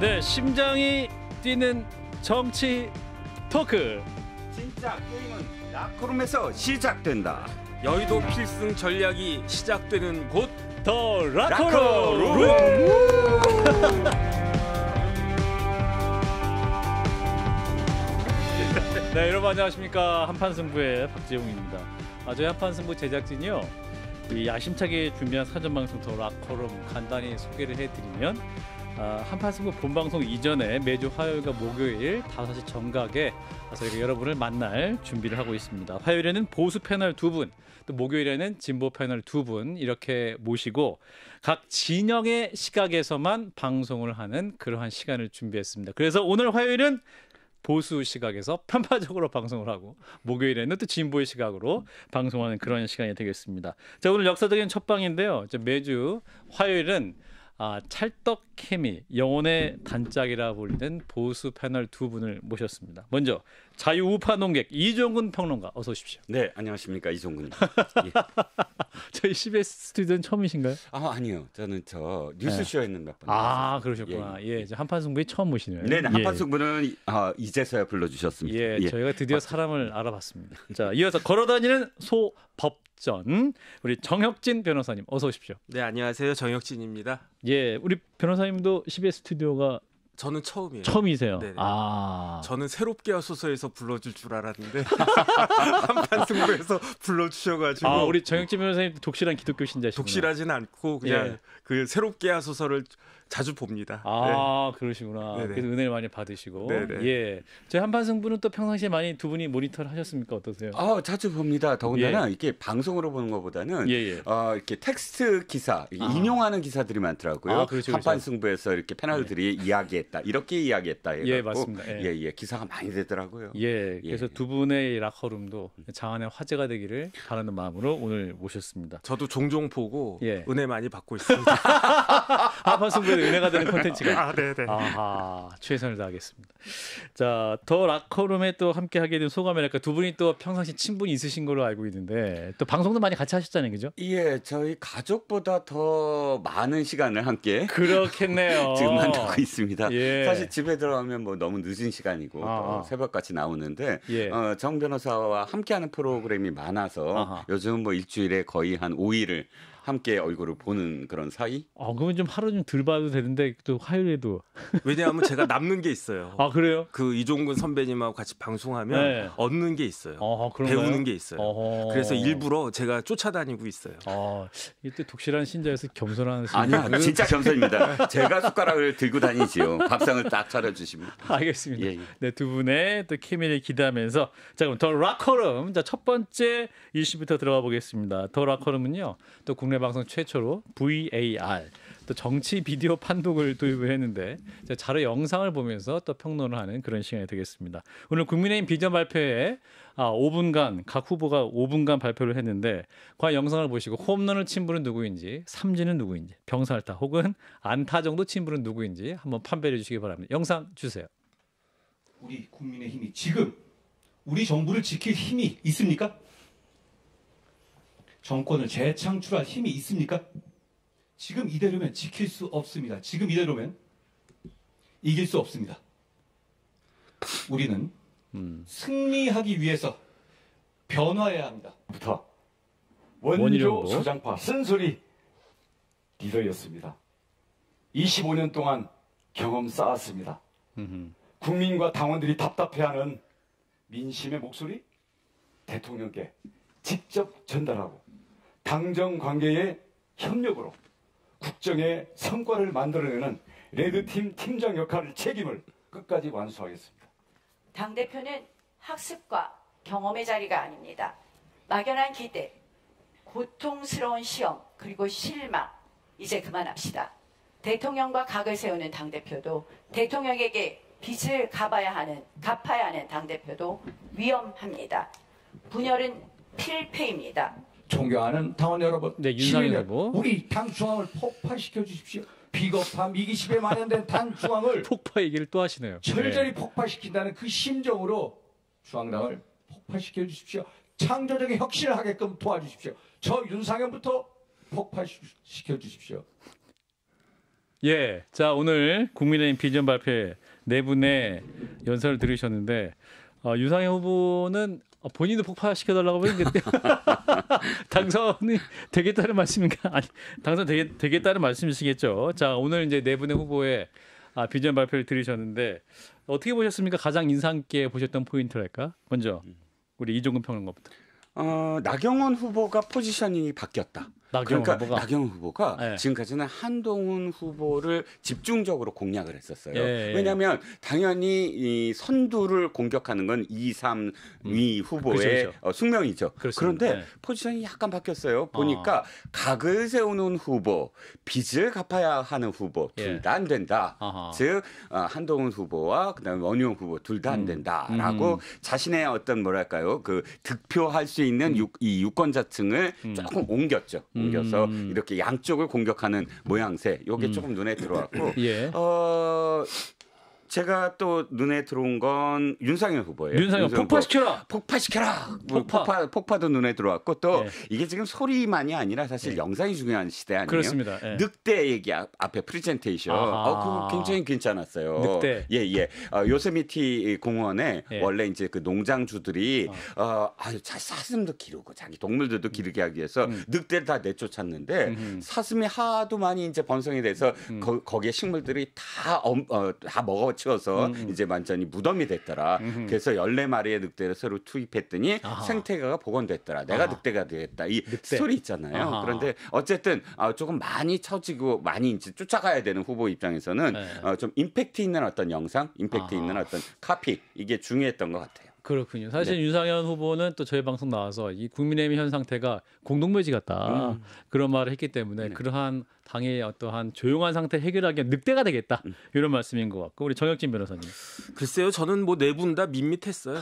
네, 심장이 뛰는 정치 토크. 진짜 게임은 라크룸에서 시작된다. 여의도 필승 전략이 시작되는 곳더 라크룸. 네, 여러분 안녕하십니까? 한판 승부의 박재웅입니다. 아, 저희 한판 승부 제작진이요. 이 야심차게 준비한 사전 방송 더 라커룸 간단히 소개를 해드리면 아, 한판 승부 본방송 이전에 매주 화요일과 목요일 5시 정각에 저희가 여러분을 만날 준비를 하고 있습니다. 화요일에는 보수 패널 두 분, 또 목요일에는 진보 패널 두 분 이렇게 모시고 각 진영의 시각에서만 방송을 하는 그러한 시간을 준비했습니다. 그래서 오늘 화요일은 보수 시각에서 편파적으로 방송을 하고 목요일에는 또 진보의 시각으로 방송하는 그런 시간이 되겠습니다. 자 오늘 역사적인 첫 방인데요. 매주 화요일은 아, 찰떡 케미 영혼의 단짝이라 불리는 보수 패널 두 분을 모셨습니다. 먼저 자유우파 농객 이종근 평론가 어서 오십시오. 네, 안녕하십니까 이종근입니다. 예. 저희 CBS 스튜디오는 처음이신가요? 아 아니요, 저는 저 뉴스쇼에는 있 네. 몇번 아 그러셨구나. 예, 예. 예 한판 승부에 처음 오시네요 네, 네 예. 한판 승부는 아, 이제서야 불러주셨습니다. 예, 예. 저희가 드디어 맞습 아, 사람을 알아봤습니다. 자, 이어서 걸어다니는 소법전 우리 정혁진 변호사님 어서 오십시오. 네, 안녕하세요 정혁진입니다. 예, 우리 변호사님도 CBS 스튜디오가 저는 처음이에요. 처음이세요. 네네. 아. 저는 새롭게 하소서에서 불러줄 줄 알았는데 한판 승부에서 불러주셔가지고. 아, 우리 정영진 변호사님 독실한 기독교 신자시구나. 독실하진 않고 그냥 예. 그 새롭게 하소서를 자주 봅니다. 아 네. 그러시구나. 네네. 그래서 은혜를 많이 받으시고. 네네. 예. 저희 한판 승부는 또 평상시에 많이 두 분이 모니터를 하셨습니까? 어떠세요? 아 자주 봅니다. 더군다나 예. 이게 방송으로 보는 것보다는 예예. 예. 어, 이렇게 텍스트 기사 아. 인용하는 기사들이 많더라고요. 아, 그렇죠, 그렇죠. 승부에서 이렇게 패널들이 예. 이야기했다 이렇게 이야기했다. 예 맞습니다. 예예 예, 예. 기사가 많이 되더라고요. 예. 예. 그래서 두 분의 락커룸도 장안의 화제가 되기를 바라는 마음으로 오늘 모셨습니다. 저도 종종 보고 은혜 많이 받고 있습니다. 한판 승부 아, 분들 은혜가 되는 콘텐츠가. 아, 네, 네. 아, 최선을 다하겠습니다. 자, 더 라커룸에 또 함께 하게 된 소감이랄까 그러니까 두 분이 또 평상시 친분이 있으신 걸로 알고 있는데 또 방송도 많이 같이 하셨잖아요, 그죠? 예, 저희 가족보다 더 많은 시간을 함께 그렇겠네요. 지금 만나고 있습니다. 예. 사실 집에 들어가면 뭐 너무 늦은 시간이고 아, 아. 새벽같이 나오는데 예. 어, 정 변호사와 함께하는 프로그램이 많아서 아하. 요즘 뭐 일주일에 거의 한 5일을 함께 얼굴을 보는 그런 사이? 아, 어, 그러면 좀 하루 좀덜 봐도 되는데 또 화요일에도 왜냐하면 제가 남는 게 있어요. 아, 그래요? 그 이종근 선배님하고 같이 방송하면 네. 얻는 게 있어요. 아, 배우는 게 있어요. 어허. 그래서 일부러 제가 쫓아다니고 있어요. 아, 이때 독실한 신자에서 겸손한 아니요, 진짜 겸손입니다. 제가 숟가락을 들고 다니지요. 밥상을 딱 차려주시면. 알겠습니다. 예, 예. 네, 두 분의 또 케미를 기대하면서 자 그럼 더 락커룸 자첫 번째 일시부터 들어가 보겠습니다. 더 락커룸은요, 또 국내 국내 방송 최초로 VAR 또 정치 비디오 판독을 도입을 했는데 자료 영상을 보면서 또 평론을 하는 그런 시간이 되겠습니다. 오늘 국민의힘 비전 발표에 아, 5분간 각 후보가 5분간 발표를 했는데 과연 영상을 보시고 홈런을 친 분은 누구인지 삼진은 누구인지 병살타 혹은 안타 정도 친 분은 누구인지 한번 판별해 주시기 바랍니다. 영상 주세요. 우리 국민의힘이 지금 우리 정부를 지킬 힘이 있습니까? 정권을 재창출할 힘이 있습니까? 지금 이대로면 지킬 수 없습니다. 지금 이대로면 이길 수 없습니다. 우리는 음. 승리하기 위해서 변화해야 합니다. 부터 원조 소장파 쓴소리 리더였습니다. 25년 동안 경험 쌓았습니다. 음흠. 국민과 당원들이 답답해하는 민심의 목소리 대통령께 직접 전달하고 당정 관계의 협력으로 국정의 성과를 만들어내는 레드팀 팀장 역할을 책임을 끝까지 완수하겠습니다. 당대표는 학습과 경험의 자리가 아닙니다. 막연한 기대, 고통스러운 시험, 그리고 실망, 이제 그만합시다. 대통령과 각을 세우는 당대표도 대통령에게 빚을 갚아야 하는, 갚아야 하는 당대표도 위험합니다. 분열은 필패입니다. 존경하는 당원 여러분, 네, 윤상현 후보. 우리 당 중앙을 폭파시켜 주십시오. 비겁함, 이기심에 마련된 당 중앙을 폭파 얘기를 또 하시네요. 절절히 네. 폭파시킨다는 그 심정으로 중앙당을 폭파시켜 주십시오. 창조적인 혁신을 하게끔 도와주십시오. 저 윤상현부터 폭파시켜 주십시오. 예, 자 오늘 국민의힘 비전 발표에 네 분의 연설을 들으셨는데 어, 윤상현 후보는 어, 본인도 폭파시켜달라고 했는데 당선이 되겠다는 말씀인가? 아니 당선 되 되겠다는 말씀이시겠죠. 자 오늘 이제 네 분의 후보의 아, 비전 발표를 들으셨는데 어떻게 보셨습니까? 가장 인상 깊게 보셨던 포인트랄까? 먼저 음. 우리 이종근 평론가부터. 어, 나경원 후보가 포지셔닝이 바뀌었다. 나경 그러니까 후보가. 나경 후보가 네. 지금까지는 한동훈 후보를 집중적으로 공략을 했었어요. 예, 예. 예. 왜냐하면 당연히 이 선두를 공격하는 건 2, 3위 음, 후보의 그렇죠, 그렇죠. 어, 숙명이죠. 그렇습니다. 그런데 네. 포지션이 약간 바뀌었어요. 아. 보니까 아. 각을 세우는 후보, 빚을 갚아야 하는 후보 둘 다 안 된다. 아하. 즉 어, 한동훈 후보와 그다음에 원희룡 후보 둘 다안 음. 된다라고 음. 자신의 어떤 뭐랄까요 그 득표할 수 있는 음. 유, 이 유권자층을 음. 조금 옮겼죠. 옮겨서 음. 이렇게 양쪽을 공격하는 모양새 요게 음. 조금 눈에 들어왔고 예. 어 제가 또 눈에 들어온 건 윤상현 후보예요. 윤상현, 폭파시켜라. 폭파시켜라. 뭐 폭파. 폭파 폭파도 눈에 들어왔고 또 예. 이게 지금 소리만이 아니라 사실 예. 영상이 중요한 시대 아니에요. 그렇습니다. 예. 늑대 얘기 앞에 프리젠테이션. 어그 굉장히 괜찮았어요. 늑대. 예 예. 어, 요세미티 공원에 예. 원래 이제 그 농장주들이 아. 어 아유 자, 사슴도 기르고 자기 동물들도 기르게 하기 위해서 음. 늑대를 다 내쫓았는데 음. 사슴이 하도 많이 이제 번성이 돼서 음. 거, 기에 식물들이 다다 어, 다 먹어 치워서 음. 이제 완전히 무덤이 됐더라. 음 그래서 열네 마리의 늑대를 새로 투입했더니 아하. 생태계가 복원됐더라. 내가 아하. 늑대가 되겠다. 이 늑대. 스토리 있잖아요. 아하. 그런데 어쨌든 어, 조금 많이 처지고 많이 이제 쫓아가야 되는 후보 입장에서는 네. 어, 좀 임팩트 있는 어떤 영상, 임팩트 있는 어떤 카피 이게 중요했던 것 같아요. 그렇군요. 사실 네. 윤상현 후보는 또 저희 방송 나와서 이 국민의힘 현 상태가 공동묘지 같다 음. 그런 말을 했기 때문에 네. 그러한 당의 어떠한 조용한 상태 해결하기에 늑대가 되겠다 음. 이런 말씀인 것 같고 우리 정혁진 변호사님. 글쎄요, 저는 뭐 내분 네 다 밋밋했어요.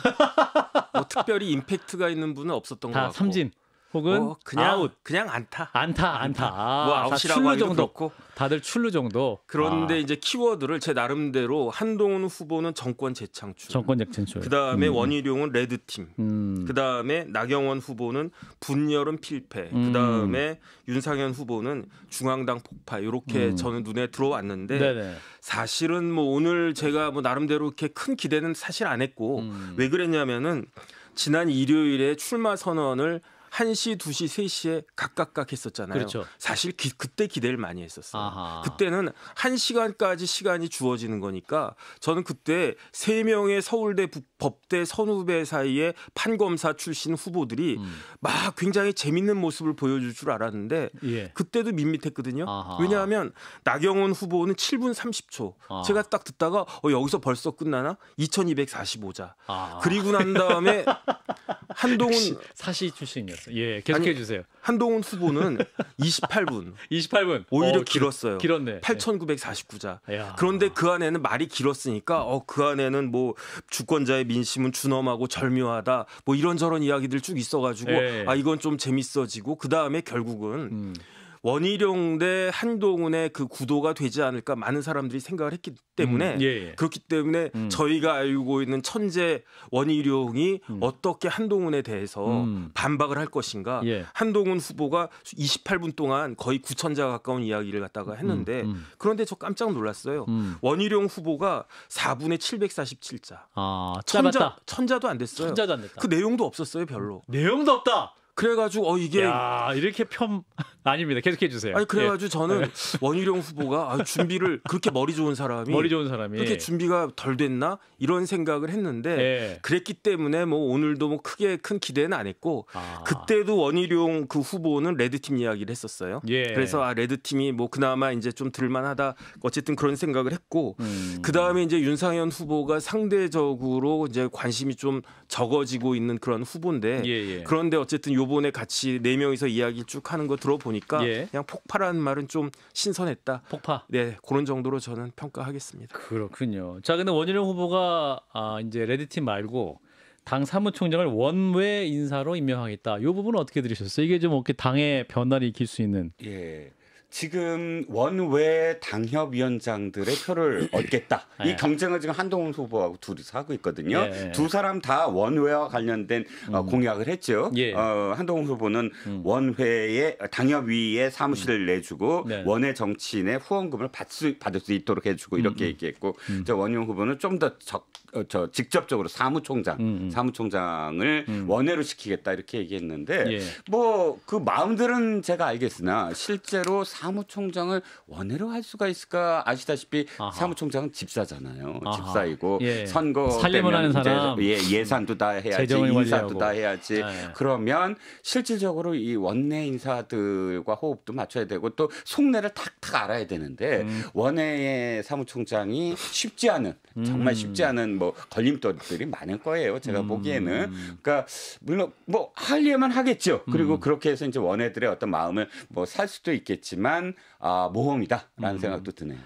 뭐 특별히 임팩트가 있는 분은 없었던 것 같고. 다 삼진. 혹은 어, 그냥 아웃. 그냥 안타. 안타, 안타. 뭐 아, 아웃이라고 하기도 정도. 그렇고. 다들 출루 정도. 그런데 아. 이제 키워드를 제 나름대로 한동훈 후보는 정권 재창출. 정권 재창출. 그다음에 음. 원희룡은 레드팀. 음. 그다음에 나경원 후보는 분열은 필패. 음. 그다음에 윤상현 후보는 중앙당 폭파. 이렇게 음. 저는 눈에 들어왔는데 네네. 사실은 뭐 오늘 제가 뭐 나름대로 이렇게 큰 기대는 사실 안 했고 음. 왜 그랬냐면은 지난 일요일에 출마 선언을 1시, 2시, 3시에 각각각 했었잖아요. 그렇죠. 사실 기, 그때 기대를 많이 했었어요. 아하. 그때는 1시간까지 시간이 주어지는 거니까 저는 그때 3명의 서울대 법대 선후배 사이에 판검사 출신 후보들이 음. 막 굉장히 재밌는 모습을 보여줄 줄 알았는데 예. 그때도 밋밋했거든요. 아하. 왜냐하면 나경원 후보는 7분 30초. 아 제가 딱 듣다가 어, 여기서 벌써 끝나나? 2245자. 아. 그리고 난 다음에 한동훈 사시 출신이었어요. 예, 계속해 주세요. 한동훈 후보는 28분. 28분. 오히려 어, 길었어요. 길었네. 8,949자. 야. 그런데 그 안에는 말이 길었으니까 어, 그 안에는 뭐 주권자의 민심은 준엄하고 절묘하다. 뭐 이런저런 이야기들 쭉 있어 가지고 네. 아, 이건 좀 재밌어지고 그다음에 결국은 음. 원희룡 대 한동훈의 그 구도가 되지 않을까 많은 사람들이 생각을 했기 때문에 음, 예, 예. 그렇기 때문에 음. 저희가 알고 있는 천재 원희룡이 음. 어떻게 한동훈에 대해서 음. 반박을 할 것인가 예. 한동훈 후보가 28분 동안 거의 구천자 가까운 이야기를 갖다가 음, 했는데 음. 그런데 저 깜짝 놀랐어요. 원희룡 후보가 4분의 747자. 아, 천자, 천자도 안 됐어요. 천자도 안 됐다. 그 내용도 없었어요, 별로. 내용도 없다. 그래가지고 어 이게 야, 이렇게 편 아닙니다. 계속해 주세요. 아니 그래가지고 예. 저는 네. 원희룡 후보가 아, 준비를 그렇게 머리 좋은 사람이 머리 좋은 사람이 그렇게 준비가 덜 됐나 이런 생각을 했는데 예. 그랬기 때문에 뭐 오늘도 뭐 크게 큰 기대는 안 했고 아. 그때도 원희룡 그 후보는 레드팀 이야기를 했었어요. 예. 그래서 아 레드팀이 뭐 그나마 이제 좀 들만하다 어쨌든 그런 생각을 했고 음. 그 다음에 이제 윤상현 후보가 상대적으로 이제 관심이 좀 적어지고 있는 그런 후보인데 예, 예. 그런데 어쨌든 요 요번에 같이 네 명이서 이야기를 쭉 하는 거 들어보니까 예. 그냥 폭파라는 말은 좀 신선했다. 폭파. 네, 그런 정도로 저는 평가하겠습니다. 그렇군요. 자, 근데 원희룡 후보가 아, 이제 레드팀 말고 당 사무총장을 원외 인사로 임명하겠다. 이 부분은 어떻게 들으셨어요? 이게 좀 어떻게 당의 변화를 일으킬 수 있는? 예. 지금 원외 당협위원장들의 표를 얻겠다. 네. 이 예. 경쟁을 지금 한동훈 후보하고 둘이서 하고 있거든요. 네. 두 사람 다 원외와 관련된 어, 음. 어, 공약을 했죠. 예. 어, 한동훈 후보는 음. 원회의 당협위의 사무실을 음. 내주고 네. 원외 정치인의 후원금을 받을수 있도록 해주고 이렇게 음, 음. 얘기했고 음. 원용 후보는 좀더적 어, 저 직접적으로 사무총장 음, 음. 사무총장을 음. 원외로 시키겠다 이렇게 얘기했는데 예. 뭐그 마음들은 제가 알겠으나 실제로 사무총장을 원외로 할 수가 있을까 아시다시피 아하. 사무총장은 집사잖아요 아하. 집사이고 예. 선거 살림 하는 사람 예, 예산도 다 해야지 인사도 다 해야지 예. 그러면 실질적으로 이 원내 인사들과 호흡도 맞춰야 되고 또 속내를 탁탁 알아야 되는데 음. 원외의 사무총장이 쉽지 않은 정말 음. 쉽지 않은 뭐뭐 걸림돌들이 많을 거예요. 제가 음. 보기에는. 그러니까 물론 뭐 할려면 하겠죠. 그리고 음. 그렇게 해서 이제 원해들의 어떤 마음을 뭐 살 수도 있겠지만 아 모험이다라는 음. 생각도 드네요.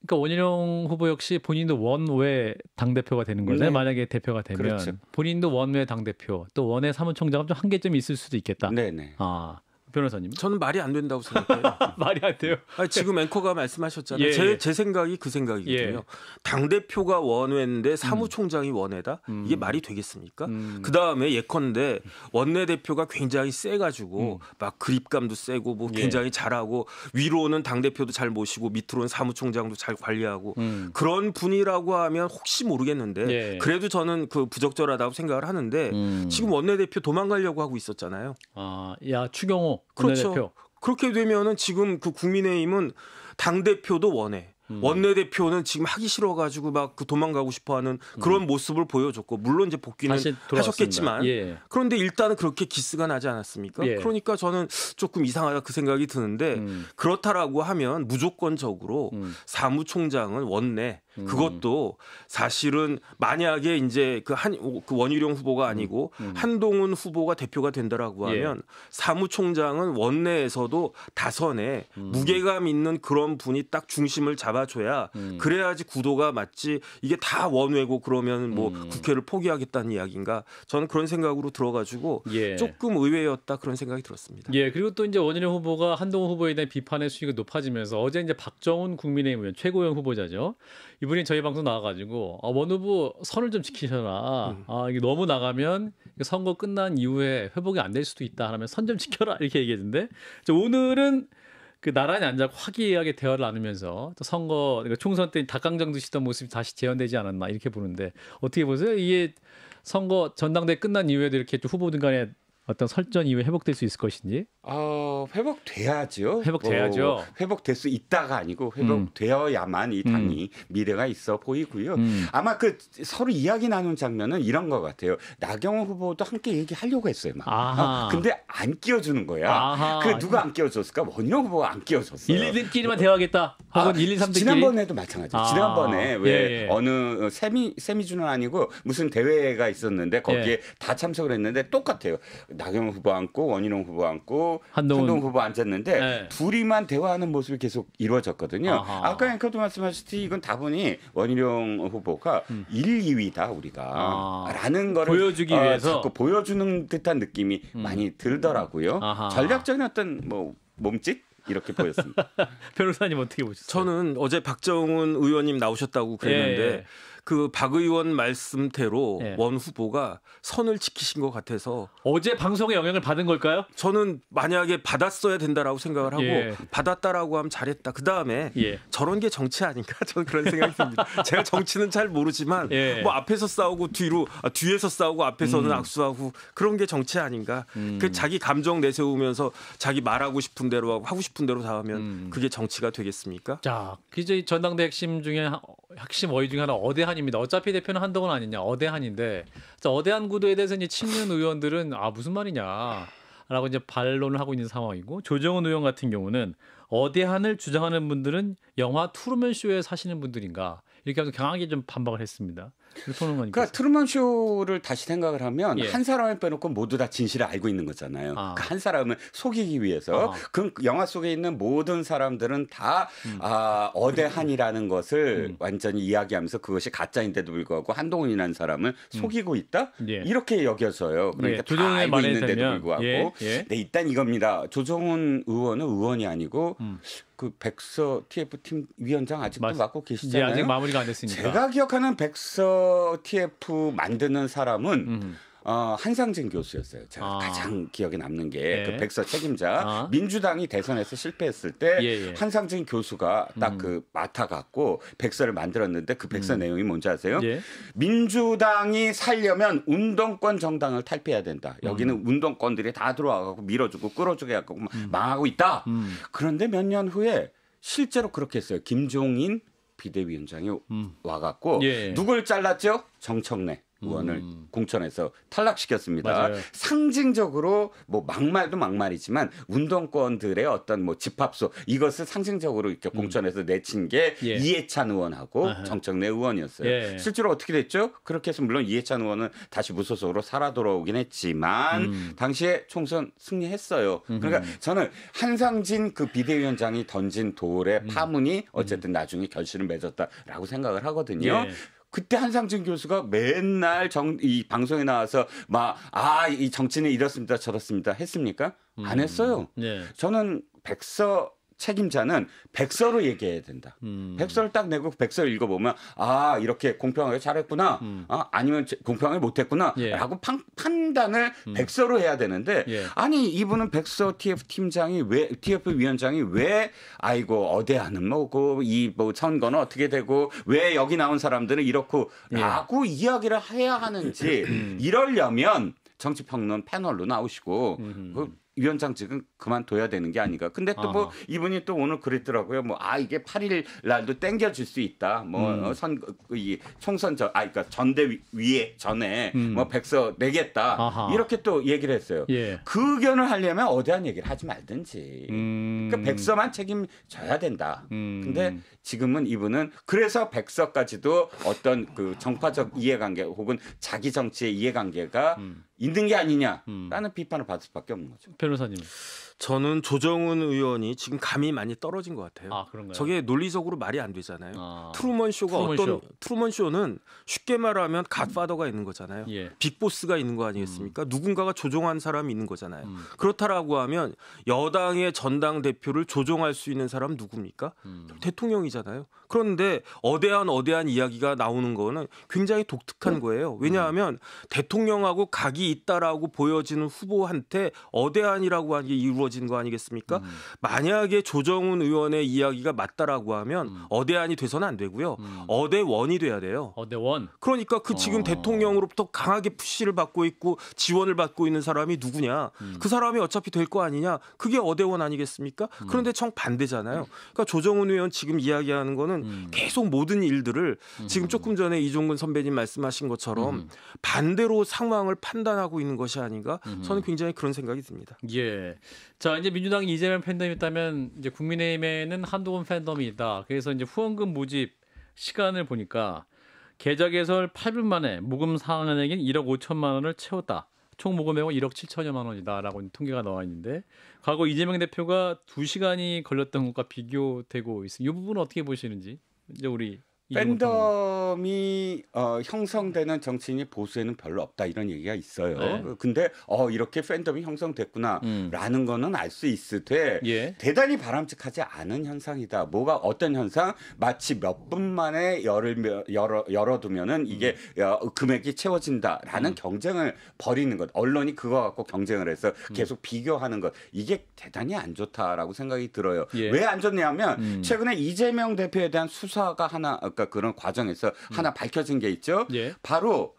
그러니까 원희룡 후보 역시 본인도 원외 당 대표가 되는 거잖아요. 네. 만약에 대표가 되면 그렇죠. 본인도 원외 당 대표 또 원외 사무총장은 좀 한계점이 있을 수도 있겠다. 네네. 아 변호사님? 저는 말이 안 된다고 생각해요. 말이 안 돼요. 아니, 지금 앵커가 말씀하셨잖아요. 예, 제, 예. 제 생각이 그 생각이거든요. 예. 당 대표가 원외인데 사무총장이 음. 원외다. 음. 이게 말이 되겠습니까? 음. 그 다음에 예컨대 원내 대표가 굉장히 세가지고 음. 막 그립감도 세고 뭐 예. 굉장히 잘하고 위로는 당 대표도 잘 모시고 밑으로는 사무총장도 잘 관리하고 음. 그런 분이라고 하면 혹시 모르겠는데 예. 그래도 저는 그 부적절하다고 생각을 하는데 음. 지금 원내 대표 도망가려고 하고 있었잖아요. 아, 야 추경호 그렇죠. 원내대표. 그렇게 되면은 지금 그 국민의힘은 당 대표도 원해. 음. 원내대표는 지금 하기 싫어가지고 막 그 도망가고 싶어하는 그런 음. 모습을 보여줬고 물론 이제 복귀는 하셨겠지만 예. 그런데 일단은 그렇게 기스가 나지 않았습니까? 예. 그러니까 저는 조금 이상하다 그 생각이 드는데 음. 그렇다라고 하면 무조건적으로 음. 사무총장은 원내 음. 그것도 사실은 만약에 이제 그 한그 그 원희룡 후보가 음. 아니고 한동훈 후보가 대표가 된다라고 예. 하면 예. 사무총장은 원내에서도 다선에 무게감 있는 그런 분이 딱 중심을 잡아 잡아줘야 음. 그래야지 구도가 맞지 이게 다 원외고 그러면 뭐 음. 국회를 포기하겠다는 이야기인가 저는 그런 생각으로 들어가지고 예. 조금 의외였다 그런 생각이 들었습니다. 예 그리고 또 이제 원희룡 후보가 한동훈 후보에 대한 비판의 수위가 높아지면서 어제 이제 박정훈 국민의힘 최고형 후보자죠 이분이 저희 방송 나와가지고 아, 원 후보 선을 좀 지키셔라 음. 아 이게 너무 나가면 선거 끝난 이후에 회복이 안 될 수도 있다 하면 선 좀 지켜라 이렇게 얘기했는데 오늘은 그 나란히 앉아 화기애애하게 대화를 나누면서 또 선거 그러니까 총선 때 닭강정 드시던 모습이 다시 재현되지 않았나 이렇게 보는데 어떻게 보세요? 이게 선거 전당대 회 끝난 이후에도 이렇게 후보들 간에 어떤 설전 이후에 회복될 수 있을 것인지? 어, 회복돼야죠. 회복돼야죠. 어, 회복될 수 있다가 아니고 음. 회복되어야만 음. 이 당이 음. 미래가 있어 보이고요. 음. 아마 그 서로 이야기 나눈 장면은 이런 것 같아요. 나경원 후보도 함께 얘기하려고 했어요. 막. 아 어, 근데 안 끼워주는 거야. 아하. 그 누가 안 끼워줬을까? 원희 후보가 안 끼워줬어요. 1, 2등끼리만 대화하겠다. 혹은 아, 1, 2, 3등끼리. 지난번에도 마찬가지예요. 아. 지난번에 왜 예, 예. 어느 세미 세미준은 아니고 무슨 대회가 있었는데 거기에 예. 다 참석을 했는데 똑같아요. 나경원 후보 안고 원희룡 후보 안고 한동훈, 한동훈 후보 앉았는데 네. 둘이만 대화하는 모습이 계속 이루어졌거든요. 아하. 아까 앵커도 말씀하셨듯이 이건 다분히 원희룡 후보가 음. 1, 2위다 우리가라는 아. 거를 보여주기 어, 위해서 자꾸 보여주는 듯한 느낌이 음. 많이 들더라고요. 아하. 전략적인 어떤 뭐 몸짓 이렇게 보였습니다. 변호사님 어떻게 보셨어요? 저는 어제 박정훈 의원님 나오셨다고 그랬는데. 예. 예. 그박 의원 말씀대로 네. 원 후보가 선을 지키신 것 같아서 어제 방송에 영향을 받은 걸까요? 저는 만약에 받았어야 된다라고 생각을 하고 예. 받았다라고 하면 잘했다. 그 다음에 예. 저런 게 정치 아닌가 저는 그런 생각이 듭니다. 제가 정치는 잘 모르지만 예. 뭐 앞에서 싸우고 뒤로 아, 뒤에서 싸우고 앞에서는 음. 악수하고 그런 게 정치 아닌가. 음. 그 자기 감정 내세우면서 자기 말하고 싶은 대로 하고 하고 싶은 대로 다 하면 음. 그게 정치가 되겠습니까? 자, 이제 전당대 핵심 중에 핵심 어휘 중에 하나 어대 한 어대한입니다. 어차피 대표는 한덕은 아니냐 어대한인데 어대한 구도에 대해서 이제 친윤 의원들은 아 무슨 말이냐. 라고 이제 반론을 하고 있는 상황이고 조정은 의원 같은 경우는 어대한을 주장하는 분들은 영화 투르먼 쇼에 사시는 분들인가 이렇게 하면서 강하게 좀 반박을 했습니다. 읊어놓 거니까. 그러니까 트루먼 쇼를 다시 생각을 하면 예. 한 사람을 빼놓고 모두 다 진실을 알고 있는 거잖아요. 아. 그한 그러니까 사람을 속이기 위해서 아. 그 영화 속에 있는 모든 사람들은 다 음. 아, 어대한이라는 것을 음. 완전히 이야기하면서 그것이 가짜인데도 불구하고 한동훈이라는 사람을 음. 속이고 있다 예. 이렇게 여겨서요. 그러니까 예. 다 알고 있는데도 불구하고 예, 예. 네 일단 이겁니다. 조정훈 의원은 의원이 아니고. 음. 그 백서 TF 팀 위원장 아직도 맞, 맡고 계시잖아요. 예, 아직 마무리가 안 됐으니까. 제가 기억하는 백서 TF 만드는 사람은 음. 어, 한상진 교수였어요. 제가 아. 가장 기억에 남는 게그 네. 백서 책임자 아. 민주당이 대선에서 실패했을 때 예, 예. 한상진 교수가 딱그 음. 그 맡아갖고 백서를 만들었는데 그 백서 음. 내용이 뭔지 아세요? 예. 민주당이 살려면 운동권 정당을 탈피해야 된다. 여기는 음. 운동권들이 다 들어와갖고 밀어주고 끌어주게 하갖고 음. 망하고 있다. 음. 그런데 몇 년 후에 실제로 그렇게 했어요. 김종인 비대위원장이 음. 와갖고 예. 누굴 잘랐죠? 정청래. 의원을 음. 공천에서 탈락시켰습니다. 맞아요. 상징적으로 뭐 막말도 막말이지만 운동권들의 어떤 뭐 집합소 이것을 상징적으로 이렇게 음. 공천에서 내친 게 예. 이해찬 의원하고 아하. 정청래 의원이었어요. 예. 실제로 어떻게 됐죠? 그렇게 해서 물론 이해찬 의원은 다시 무소속으로 살아 돌아오긴 했지만 음. 당시에 총선 승리했어요. 그러니까 저는 한상진 그 비대위원장이 던진 돌의 음. 파문이 어쨌든 나중에 결실을 맺었다라고 생각을 하거든요. 예. 그때 한상진 교수가 맨날 정, 이 방송에 나와서 막, 아, 이 정치는 이렇습니다, 저렇습니다 했습니까? 안 음. 했어요. 음, 네. 저는 백서 책임자는 백서로 얘기해야 된다. 음. 백서를 딱 내고 백서를 읽어보면 아 이렇게 공평하게 잘했구나. 음. 아, 아니면 공평하게 못했구나라고 예. 판, 판단을 음. 백서로 해야 되는데 예. 아니 이분은 백서 TF 팀장이 왜 TF 위원장이 왜 아이고 어대하는 뭐고 그, 이 뭐 선거는 어떻게 되고 왜 여기 나온 사람들은 이렇고라고 예. 이야기를 해야 하는지 음. 이러려면 정치평론 패널로 나오시고 음. 그 위원장직은 그만둬야 되는 게 아닌가. 근데 또뭐 아. 이분이 또 오늘 그랬더라고요. 뭐 아 이게 8일 날도 땡겨질 수 있다. 뭐선 음. 어, 그, 이 총선 전, 아 그러니까 전대 위에 전에 음. 뭐 백서 내겠다. 아하. 이렇게 또 얘기를 했어요. 예. 그 의견을 하려면 어대한 얘기를 하지 말든지. 음. 그러니까 백서만 책임져야 된다. 음. 근데 지금은 이분은 그래서 백서까지도 어떤 그 정파적 이해관계 혹은 자기 정치의 이해관계가 음. 있는 게 아니냐라는 음. 비판을 받을 수밖에 없는 거죠. 변호사님. 저는 조정훈 의원이 지금 감이 많이 떨어진 것 같아요. 아, 그런가요? 저게 논리적으로 말이 안 되잖아요. 아, 트루먼 쇼가 트루먼 어떤 쇼. 트루먼 쇼는 쉽게 말하면 갓파더가 있는 거잖아요. 예. 빅보스가 있는 거 아니겠습니까? 음. 누군가가 조종한 사람이 있는 거잖아요. 음. 그렇다라고 하면 여당의 전당 대표를 조종할 수 있는 사람 누굽니까? 음. 대통령이잖아요. 그런데 어대한 어대한 이야기가 나오는 거는 굉장히 독특한 음. 거예요. 왜냐하면 음. 대통령하고 각이 있다라고 보여지는 후보한테 어대한이라고 하는 게 이루어 어진거 아니겠습니까? 음. 만약에 조정훈 의원의 이야기가 맞다라고 하면 음. 어대안이 돼서는 안 되고요. 음. 어대원이 돼야 돼요. 어대원. 그러니까 그 지금 어. 대통령으로부터 강하게 푸시를 받고 있고 지원을 받고 있는 사람이 누구냐? 음. 그 사람이 어차피 될 거 아니냐? 그게 어대원 아니겠습니까? 음. 그런데 정 반대잖아요. 그러니까 조정훈 의원 지금 이야기하는 거는 음. 계속 모든 일들을 지금 조금 전에 이종근 선배님 말씀하신 것처럼 반대로 상황을 판단하고 있는 것이 아닌가? 저는 굉장히 그런 생각이 듭니다. 예. 자 이제 민주당이 재명 팬덤이 있다면 이제 국민의힘에는 한동훈 팬덤이 있다. 그래서 이제 후원금 모집 시간을 보니까 계좌 개설 8분 만에 모금 상한액인 1억 5천만 원을 채웠다. 총 모금액은 1억 뭐 7천여만 원이다라고 통계가 나와 있는데 과거 이재명 대표가 2시간이 걸렸던 것과 비교되고 있습니다. 이 부분은 어떻게 보시는지 이제 우리 팬덤이 어, 형성되는 정치인이 보수에는 별로 없다 이런 얘기가 있어요. 네. 근데 어 이렇게 팬덤이 형성됐구나라는 음. 거는 알 수 있을때 예. 대단히 바람직하지 않은 현상이다. 뭐가 어떤 현상? 마치 몇 분 만에 열을 열어 열어두면은 이게 음. 어, 금액이 채워진다라는 음. 경쟁을 벌이는 것. 언론이 그거 갖고 경쟁을 해서 음. 계속 비교하는 것. 이게 대단히 안 좋다라고 생각이 들어요. 예. 왜안 좋냐면 음. 최근에 이재명 대표에 대한 수사가 하나 그러니까 그런 과정에서 음. 하나 밝혀진 게 있죠. 예. 바로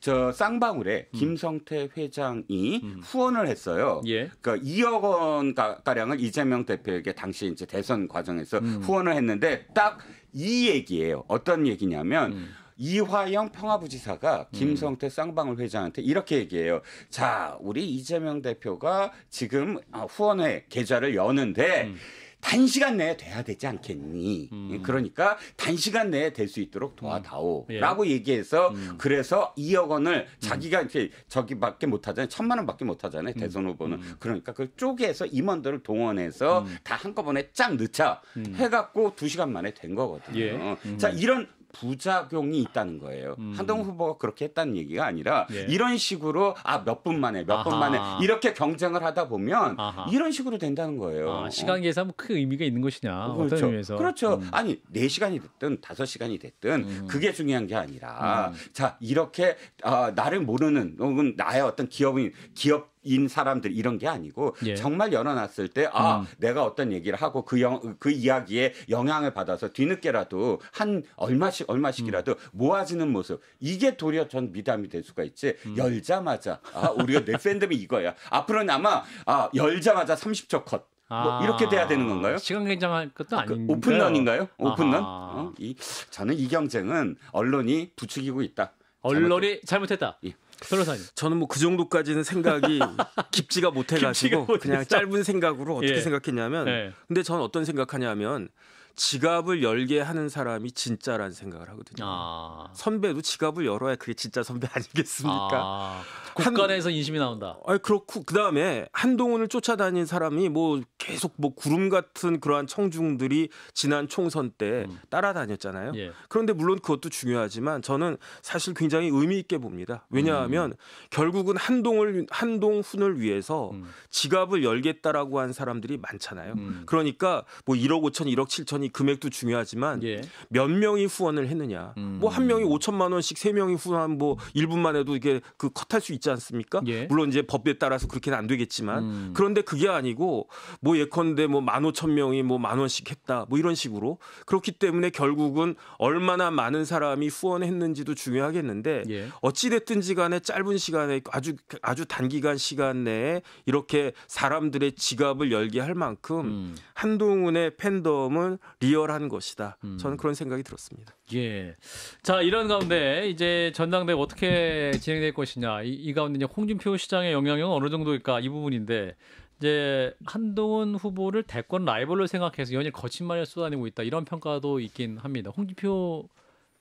저 쌍방울에 음. 김성태 회장이 음. 후원을 했어요. 예. 그러니까 2억 원 가량을 이재명 대표에게 당시 이제 대선 과정에서 음. 후원을 했는데 딱 이 얘기예요. 어떤 얘기냐면 음. 이화영 평화부지사가 음. 김성태 쌍방울 회장한테 이렇게 얘기해요. 자, 우리 이재명 대표가 지금 아, 후원회 계좌를 여는데 음. 단시간 내에 돼야 되지 않겠니? 음. 그러니까 단시간 내에 될 수 있도록 도와다오라고 음. 예. 얘기해서 음. 그래서 2억 원을 음. 자기가 이렇게 저기밖에 못 하잖아요. 천만 원밖에 못 하잖아요. 음. 대선 후보는 음. 그러니까 그걸 쪼개서 임원들을 동원해서 다 한꺼번에 쫙 넣자 해갖고 2 시간 만에 된 거거든요. 예. 자 이런 부작용이 있다는 거예요. 음. 한동훈 후보가 그렇게 했다는 얘기가 아니라 예. 이런 식으로 아 몇 분 만에 몇 분 만에 이렇게 경쟁을 하다 보면 아하. 이런 식으로 된다는 거예요. 아, 어. 시간 계산은 큰 의미가 있는 것이냐 그렇죠. 어떤 의미에서 그렇죠. 음. 아니 4 시간이 됐든 5 시간이 됐든 음. 그게 중요한 게 아니라 음. 자 이렇게 어, 나를 모르는 혹은 나의 어떤 기업인 기업 인 사람들 이런 게 아니고 예. 정말 열어놨을 때아 음. 내가 어떤 얘기를 하고 그, 영, 그 이야기에 영향을 받아서 뒤늦게라도 한 얼마씩 얼마씩이라도 음. 모아지는 모습 이게 도리어 전 미담이 될 수가 있지 음. 열자마자 아 우리가 내 팬덤이 이거야 앞으로는 아마 아 열자마자 30초 컷뭐 아, 이렇게 돼야 되는 건가요? 시간 굉장한 것도 그 아닌가 오픈런인가요? 오픈런? 어? 이, 저는 이 경쟁은 언론이 부추기고 있다. 언론이 잘못했다. 예. 변호사님. 저는 뭐 그 정도까지는 생각이 깊지가 못해가지고 그냥 짧은 생각으로 어떻게 예. 생각했냐면 예. 근데 저는 어떤 생각하냐면 지갑을 열게 하는 사람이 진짜라는 생각을 하거든요. 아. 선배도 지갑을 열어야 그게 진짜 선배 아니겠습니까? 아. 국간에서 인심이 나온다. 아니 그렇고 그 다음에 한동훈을 쫓아다닌 사람이 뭐 계속 뭐 구름 같은 그러한 청중들이 지난 총선 때 음. 따라다녔잖아요. 예. 그런데 물론 그것도 중요하지만 저는 사실 굉장히 의미 있게 봅니다. 왜냐하면 음. 결국은 한동을 한동훈을 위해서 음. 지갑을 열겠다라고 한 사람들이 많잖아요. 음. 그러니까 뭐 1억 5천, 1억 7천이 이 금액도 중요하지만 예. 몇 명이 후원을 했느냐. 음. 뭐한 명이 5천만 원씩 세 명이 후원 뭐 1분만 해도 이게 그 컷할 수 있지 않습니까? 예. 물론 이제 법에 따라서 그렇게는 안 되겠지만 음. 그런데 그게 아니고 뭐 예컨대 뭐만5천명이뭐 만 원씩 했다. 뭐 이런 식으로 그렇기 때문에 결국은 얼마나 많은 사람이 후원했는지도 중요하겠는데 예. 어찌 됐든지 간에 짧은 시간에 아주 아주 단기간 시간 내에 이렇게 사람들의 지갑을 열게 할 만큼 음. 한동훈의 팬덤은 리얼한 것이다. 음. 저는 그런 생각이 들었습니다. 예. 자 이런 가운데 이제 전당대 회 어떻게 진행될 것이냐 이, 이 가운데 이제 홍준표 시장의 영향력 어느 정도일까 이 부분인데 이제 한동훈 후보를 대권 라이벌로 생각해서 연일 거친 말을 쏟아내고 있다 이런 평가도 있긴 합니다. 홍준표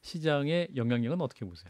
시장의 영향력은 어떻게 보세요?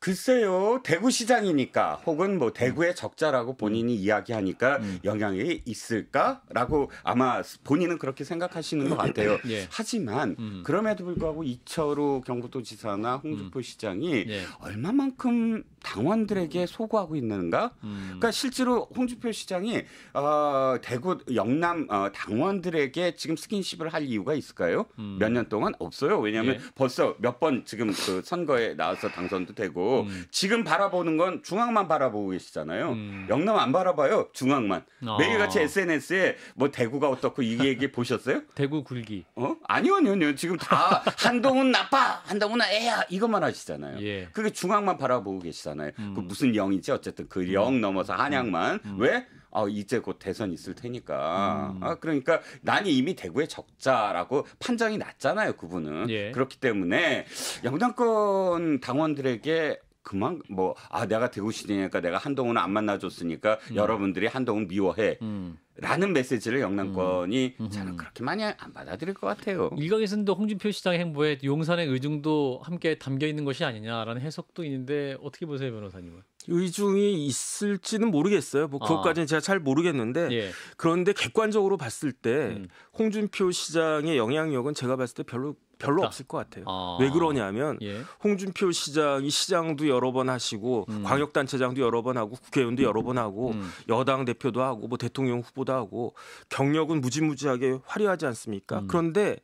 글쎄요, 대구 시장이니까 혹은 뭐 대구의 음. 적자라고 본인이 음. 이야기하니까 음. 영향이 있을까라고 아마 본인은 그렇게 생각하시는 것 같아요. 예. 하지만 음. 그럼에도 불구하고 이철우 경북도지사나 홍준표시장이 음. 예. 얼마만큼 당원들에게 음. 소구하고 있는가? 그러니까 실제로 홍준표 시장이 어, 대구 영남 어, 당원들에게 지금 스킨십을 할 이유가 있을까요? 몇 년 동안 없어요. 왜냐하면 예. 벌써 몇번 지금 그 선거에 나와서 당선도 되고 음. 지금 바라보는 건 중앙만 바라보고 계시잖아요. 음. 영남 안 바라봐요. 중앙만. 아. 매일같이 SNS에 뭐 대구가 어떻고 이 얘기 보셨어요? 대구 굴기. 어? 아니요, 아니요, 아니요. 지금 다 한동훈 나빠, 한동훈 애야 이것만 하시잖아요. 예. 그게 중앙만 바라보고 계시잖아요. 그 음. 그 무슨 영이지? 어쨌든 그영 음. 넘어서 한양만 음. 음. 왜? 아, 이제 곧 대선 있을 테니까. 음. 아, 그러니까 난이 이미 대구에 적자라고 판정이 났잖아요, 그분은. 예. 그렇기 때문에 영당권 당원들에게 그만 뭐아 내가 대구 시니까 내가 한동훈 안 만나줬으니까 음. 여러분들이 한동훈 미워해. 음. 라는 메시지를 영남권이 음. 음. 저는 그렇게 많이 안 받아들일 것 같아요. 일각에서는 또 홍준표 시장의 행보에 용산의 의중도 함께 담겨 있는 것이 아니냐라는 해석도 있는데 어떻게 보세요, 변호사님은? 의중이 있을지는 모르겠어요. 뭐 그것까지는 아. 제가 잘 모르겠는데 예. 그런데 객관적으로 봤을 때 음. 홍준표 시장의 영향력은 제가 봤을 때 별로 별로 없다. 없을 것 같아요. 아. 왜 그러냐면 예. 홍준표 시장이 시장도 여러 번 하시고 음. 광역단체장도 여러 번 하고 국회의원도 여러 번 하고 음. 여당 대표도 하고 뭐 대통령 후보도 하고 경력은 무지무지하게 화려하지 않습니까? 음. 그런데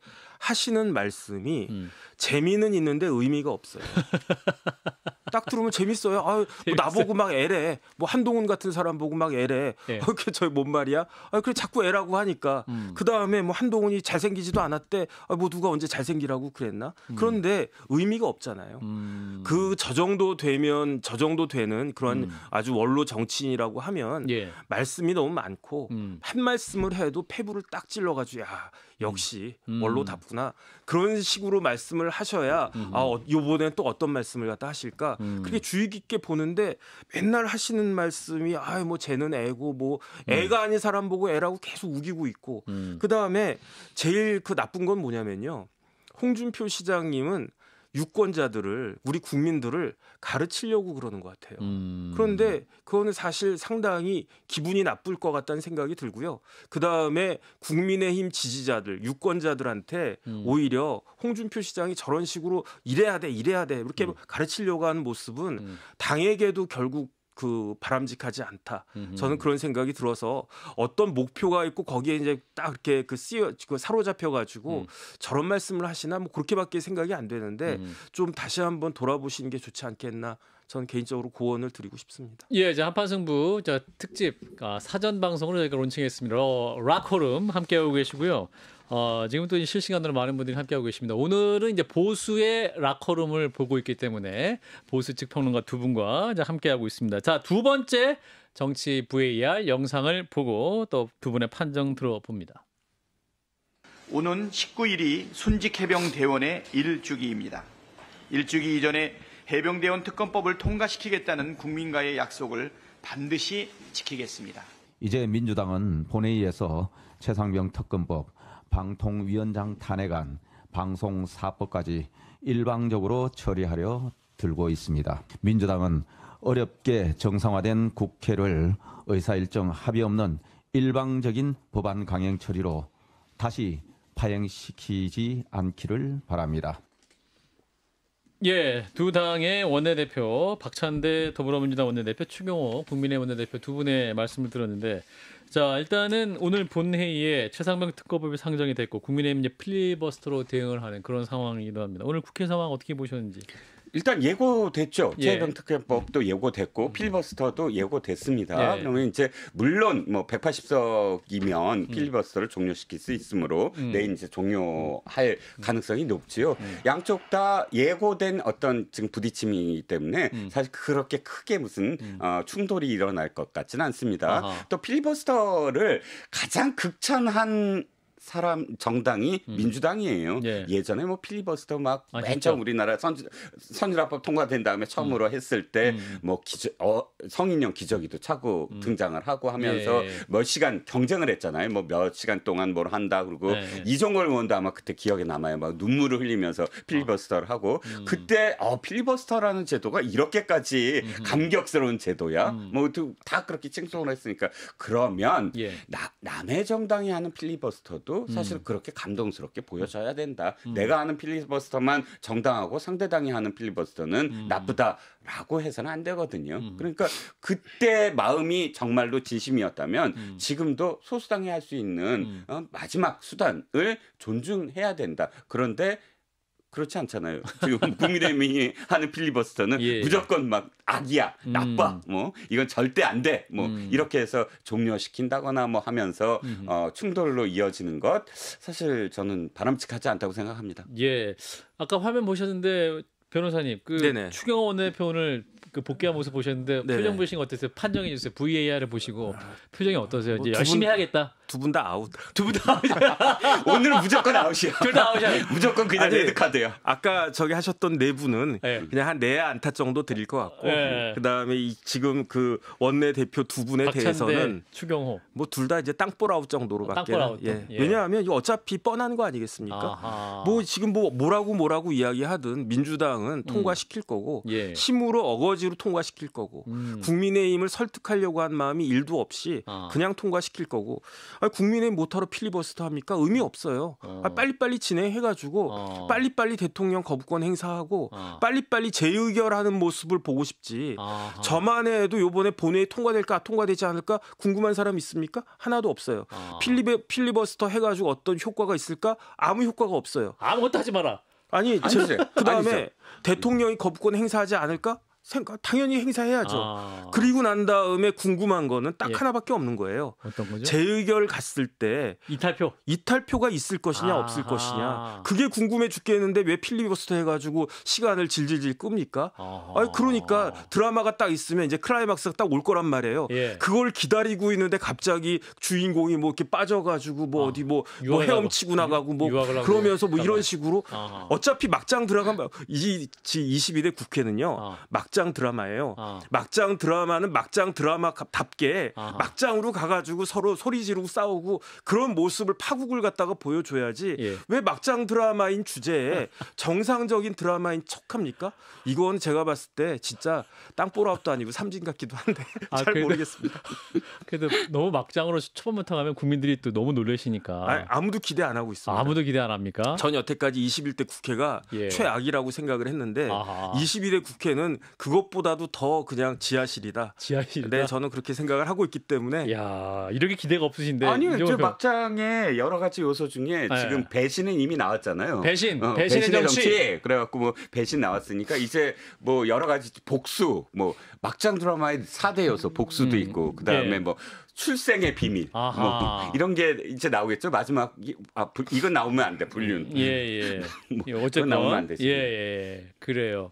하시는 말씀이 음. 재미는 있는데 의미가 없어요. 딱 들으면 재밌어요. 아, 뭐 나보고 막 애래. 뭐 한동훈 같은 사람 보고 막 애래. 예. 아, 게 저희 뭔 말이야? 아, 그래 자꾸 애라고 하니까. 음. 그다음에 뭐 한동훈이 잘생기지도 않았대. 아, 뭐 누가 언제 잘생기라고 그랬나? 음. 그런데 의미가 없잖아요. 음. 그저 정도 되면 저 정도 되는 그런 음. 아주 원로 정치인이라고 하면 예. 말씀이 너무 많고 음. 한 말씀을 해도 패부를 딱 찔러 가지고 야, 역시 원로답구나 음. 그런 식으로 말씀을 하셔야 음. 아 어, 요번에 또 어떤 말씀을 갖다 하실까 음. 그렇게 주의 깊게 보는데 맨날 하시는 말씀이 아유 뭐 쟤는 애고 뭐 애가 아닌 사람 보고 애라고 계속 우기고 있고 그 다음에 제일 그 나쁜 건 뭐냐면요 홍준표 시장님은 유권자들을 우리 국민들을 가르치려고 그러는 것 같아요. 음. 그런데 그거는 사실 상당히 기분이 나쁠 것 같다는 생각이 들고요. 그 다음에 국민의힘 지지자들 유권자들한테 음. 오히려 홍준표 시장이 저런 식으로 이래야 돼 이래야 돼 이렇게 음. 가르치려고 하는 모습은 음. 당에게도 결국 그 바람직하지 않다. 음흠. 저는 그런 생각이 들어서 어떤 목표가 있고 거기에 이제 딱 이렇게 그 쓰여 그 사로잡혀 가지고 음. 저런 말씀을 하시나 뭐 그렇게밖에 생각이 안 되는데 음. 좀 다시 한번 돌아보시는 게 좋지 않겠나 저는 개인적으로 고언을 드리고 싶습니다. 예, 이제 한판 승부 특집 아, 사전 방송으로 저희가 론칭했습니다. 어, 락호름 함께하고 계시고요. 어, 지금 또 실시간으로 많은 분들이 함께하고 계십니다. 오늘은 이제 보수의 라커룸을 보고 있기 때문에 보수 측 평론가 두 분과 함께하고 있습니다. 자, 두 번째 정치 VAR 영상을 보고 또 두 분의 판정 들어봅니다. 오는 19일이 순직해병대원의 1주기입니다. 1주기 이전에 해병대원 특검법을 통과시키겠다는 국민과의 약속을 반드시 지키겠습니다. 이제 민주당은 본회의에서 최상병 특검법 방통위원장 탄핵안, 방송사법까지 일방적으로 처리하려 들고 있습니다. 민주당은 어렵게 정상화된 국회를 의사일정 합의 없는 일방적인 법안 강행 처리로 다시 파행시키지 않기를 바랍니다. 예, 두 당의 원내대표 박찬대 더불어민주당 원내대표 추경호 국민의 원내대표 두 분의 말씀을 들었는데 자, 일단은 오늘 본회의에 최상병 특검법이 상정이 됐고 국민의힘 이제 필리버스터로 대응을 하는 그런 상황이기도 합니다. 오늘 국회 상황 어떻게 보셨는지? 일단 예고됐죠. 예. 최병특혜법도 예고됐고 음. 필리버스터도 예고됐습니다. 예. 그러면 이제 물론 뭐 180석이면 음. 필리버스터를 종료시킬 수 있으므로 음. 내일 네, 이제 종료할 음. 음. 가능성이 높지요. 양쪽 다 예고된 어떤 지금 부딪힘이기 때문에 사실 그렇게 크게 무슨 어, 충돌이 일어날 것 같지는 않습니다. 아하. 또 필리버스터를 가장 극찬한 사람 정당이 음. 민주당이에요. 예. 전에뭐 필리버스터 막맨 아, 처음 우리나라 선, 선율화법 통과된 다음에 처음으로 음. 했을 때뭐 음. 뭐 어, 성인용 기저귀도 차고 음. 등장을 하고 하면서 예. 몇 시간 경쟁을 했잖아요. 뭐 몇 시간 동안 뭘 한다 그리고 예. 이종걸 의원도 아마 그때 기억에 남아요. 막 눈물을 흘리면서 필리버스터를 하고 아. 음. 그때 어 필리버스터라는 제도가 이렇게까지 감격스러운 제도야. 음. 뭐다 그렇게 칭송을 했으니까 그러면 예. 나, 남의 정당이 하는 필리버스터도 것도 사실 음. 그렇게 감동스럽게 보여져야 된다. 음. 내가 하는 필리버스터만 정당하고 상대당이 하는 필리버스터는 음. 나쁘다라고 해서는 안 되거든요. 음. 그러니까 그때 마음이 정말로 진심이었다면 음. 지금도 소수당이 할 수 있는 음. 어, 마지막 수단을 존중해야 된다. 그런데 그렇지 않잖아요. 지금 국민의힘이 하는 필리버스터는 예, 예, 무조건 막 악이야, 음. 나빠, 뭐 이건 절대 안 돼, 뭐 음. 이렇게 해서 종료시킨다거나 뭐 하면서 음. 어, 충돌로 이어지는 것 사실 저는 바람직하지 않다고 생각합니다. 예, 아까 화면 보셨는데 변호사님 그 네네. 추경원대표를그 복귀한 모습 보셨는데 네네. 표정 보신 거 어땠어요? 판정해 주세요. VAR을 보시고 아, 표정이 어떠세요? 뭐 이제 뭐 열심히 분, 해야겠다. 두 분 다 아웃. 두 분 다 아웃. 오늘은 무조건 아웃이야. 둘다 아웃이야. 무조건 그냥 아니, 레드 카드야. 아까 저기 하셨던 내 네 분은 예. 네. 그냥 한네 안타 정도 드릴 것 같고 네. 그다음에 이, 지금 그 원내 대표 두 분에 대해서는 추경호 뭐 둘 다 이제 땅볼 아웃 정도로밖에 어, 예. 예. 왜냐하면 이거 어차피 뻔한 거 아니겠습니까? 아하. 뭐 지금 뭐 뭐라고 뭐라고 이야기하든 민주당 상황은 음. 통과시킬 거고 예. 힘으로 어거지로 통과시킬 거고 음. 국민의힘을 설득하려고 한 마음이 일도 없이 아. 그냥 통과시킬 거고 아니, 국민의힘 못하러 필리버스터 합니까? 의미 음. 없어요. 어. 아 빨리빨리 진행해가지고 어. 빨리빨리 대통령 거부권 행사하고 어. 빨리빨리 재의결하는 모습을 보고 싶지. 아하. 저만 해도 요번에 본회의 통과될까 통과되지 않을까 궁금한 사람 있습니까? 하나도 없어요. 아. 필리베, 필리버스터 해가지고 어떤 효과가 있을까? 아무 효과가 없어요. 아무것도 하지 마라. 아니, 아니 그 다음에 대통령이 거부권 행사하지 않을까? 생각 당연히 행사해야죠. 아. 그리고 난 다음에 궁금한 거는 딱 예. 하나밖에 없는 거예요. 어떤 거죠? 재의결 갔을 때 이탈표 이탈표가 있을 것이냐 아하. 없을 것이냐 그게 궁금해 죽겠는데 왜 필리버스터 해가지고 시간을 질질질 끕니까? 아 그러니까 드라마가 딱 있으면 이제 클라이막스가 딱 올 거란 말이에요. 예. 그걸 기다리고 있는데 갑자기 주인공이 뭐 이렇게 빠져가지고 뭐 아. 어디 뭐, 뭐 헤엄치고 나가고 뭐 그러면서 뭐 이런 식으로 아하. 어차피 막장 들어가면 이2 1대 국회는요 아. 막 막장 드라마예요. 아. 막장 드라마는 막장 드라마답게 아 막장으로 가가지고 서로 소리 지르고 싸우고 그런 모습을 파국을 갖다가 보여줘야지 예. 왜 막장 드라마인 주제에 정상적인 드라마인 척합니까? 이건 제가 봤을 때 진짜 땅보라합도 아니고 삼진 같기도 한데 아, 잘 그래도, 모르겠습니다. 그래도 너무 막장으로 초반부터 가면 국민들이 또 너무 놀래시니까 아, 무도 기대 안 하고 있습니다. 아무도 기대 안 합니까? 전 여태까지 21대 국회가 예. 최악이라고 생각을 했는데 아하. 21대 국회는 그것보다도 더 그냥 지하실이다. 지하실. 네, 저는 그렇게 생각을 하고 있기 때문에. 야, 이렇게 기대가 없으신데. 아니요, 저 막장의 여러 가지 요소 중에 네. 지금 배신은 이미 나왔잖아요. 배신, 어, 배신의, 배신의 정치. 정치. 그래갖고 뭐 배신 나왔으니까 이제 뭐 여러 가지 복수, 뭐 막장 드라마의 4대 요소 복수도 음, 있고 그 다음에 네. 예. 뭐 출생의 비밀 뭐 이런 게 이제 나오겠죠 마지막 아 이건 나오면 안 돼 불륜 예예 예. 뭐, 예, 어쨌건 나오면 안 되지 예예 예. 그래요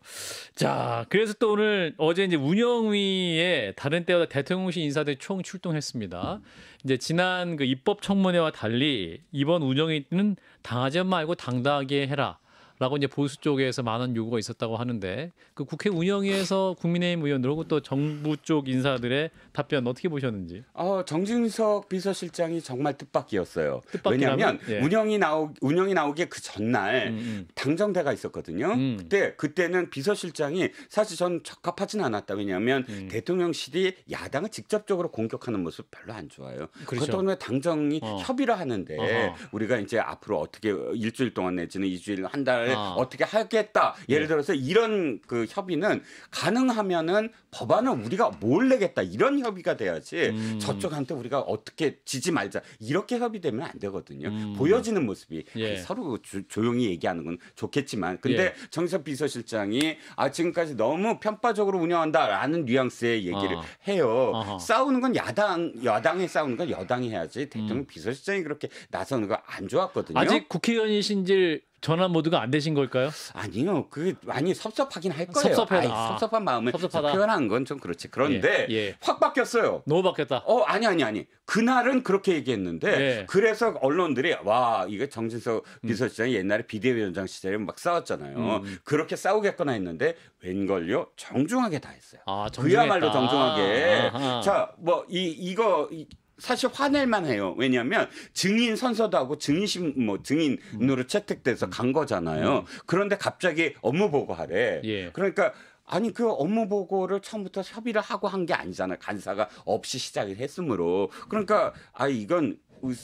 자 그래서 또 오늘 어제 이제 운영위에 다른 때보다 대통령실 인사들 총 출동했습니다 이제 지난 그 입법 청문회와 달리 이번 운영위는 당하지 말고 당당하게 해라 라고 이제 보수 쪽에서 많은 요구가 있었다고 하는데 그 국회 운영위에서 국민의힘 의원들 혹은 또 정부 쪽 인사들의 답변 어떻게 보셨는지? 어, 정진석 비서실장이 정말 뜻밖이었어요. 뜻밖이라면? 왜냐하면 예. 운영이 나오 운영이 나오기 그 전날 음, 음. 당정대가 있었거든요. 음. 그때 그때는 비서실장이 사실 전 적합하진 않았다. 왜냐하면 음. 대통령실이 야당을 직접적으로 공격하는 모습 별로 안 좋아요. 그렇죠. 그렇다고 당정이 어. 협의를 하는데 어허. 우리가 이제 앞으로 어떻게 일주일 동안 내지는 이주일 한 달. 어. 어떻게 하겠다. 예를 네. 들어서 이런 그 협의는 가능하면은 법안을 우리가 뭘 내겠다 이런 협의가 돼야지 음. 저쪽한테 우리가 어떻게 지지 말자 이렇게 협의되면 안 되거든요. 음. 보여지는 모습이 예. 서로 그 조, 용히 얘기하는 건 좋겠지만 근데 예. 정석 비서실장이 아 지금까지 너무 편파적으로 운영한다라는 뉘앙스의 얘기를 어. 해요. 어허. 싸우는 건 야당 야당이 싸우는 건 여당이 해야지 대통령 음. 비서실장이 그렇게 나서는 거 안 좋았거든요. 아직 국회의원이신지 전화 모드가 안 되신 걸까요? 아니요, 그 많이 섭섭하긴 할 거예요. 섭섭해 아, 섭섭한 마음을 섭섭하다. 표현한 건 좀 그렇지. 그런데 예, 예. 확 바뀌었어요. 너무 바뀌었다. 어, 아니 아니 아니. 그날은 그렇게 얘기했는데 예. 그래서 언론들이 와이거 정진석 음. 비서실장이 음. 옛날에 비대위원장 시절에 막 싸웠잖아요. 음. 그렇게 싸우겠거나 했는데 웬걸요? 정중하게 다 했어요. 아, 그야말로 정중하게. 아 자, 뭐 이 이거 이, 사실 화낼만 해요. 왜냐하면 증인 선서도하고 증인신 뭐 증인으로 채택돼서 간 거잖아요. 음. 그런데 갑자기 업무 보고하래. 예. 그러니까 아니 그 업무 보고를 처음부터 협의를 하고 한 게 아니잖아요. 간사가 없이 시작을 했으므로 그러니까 아 이건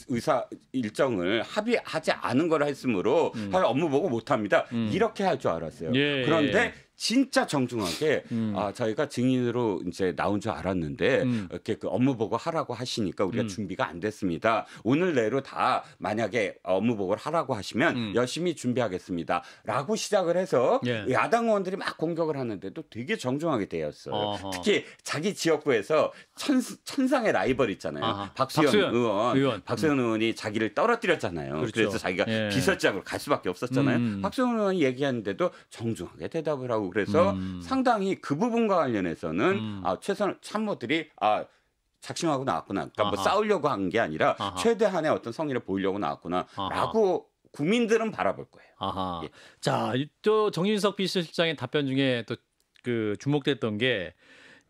의사 일정을 합의하지 않은 걸 했으므로 음. 업무 보고 못 합니다. 음. 이렇게 할 줄 알았어요. 예, 그런데 예. 진짜 정중하게 음. 아 저희가 증인으로 이제 나온 줄 알았는데 음. 이렇게 그 업무 보고 하라고 하시니까 우리가 음. 준비가 안 됐습니다. 오늘 내로 다 만약에 업무 보고를 하라고 하시면 음. 열심히 준비하겠습니다.라고 시작을 해서 예. 야당 의원들이 막 공격을 하는데도 되게 정중하게 되었어요. 어허. 특히 자기 지역구에서 천, 천상의 라이벌 있잖아요. 아하. 박수현, 박수현 의원, 의원. 박수현 음. 의원이 자기를 떨어뜨렸잖아요. 그렇죠. 그래서 자기가 예. 비서장으로갈 수밖에 없었잖아요. 음. 박수현 의원이 얘기하는데도 정중하게 대답을 하고 그래서 음. 상당히 그 부분과 관련해서는 음. 아, 최선 참모들이 아 작심하고 나왔구나. 그러니까 뭐 아하. 뭐 싸우려고 한 게 아니라 아하. 최대한의 어떤 성의를 보이려고 나왔구나라고 국민들은 바라볼 거예요. 아하. 예. 자, 또 정진석 비서실장의 답변 중에 또그 주목됐던 게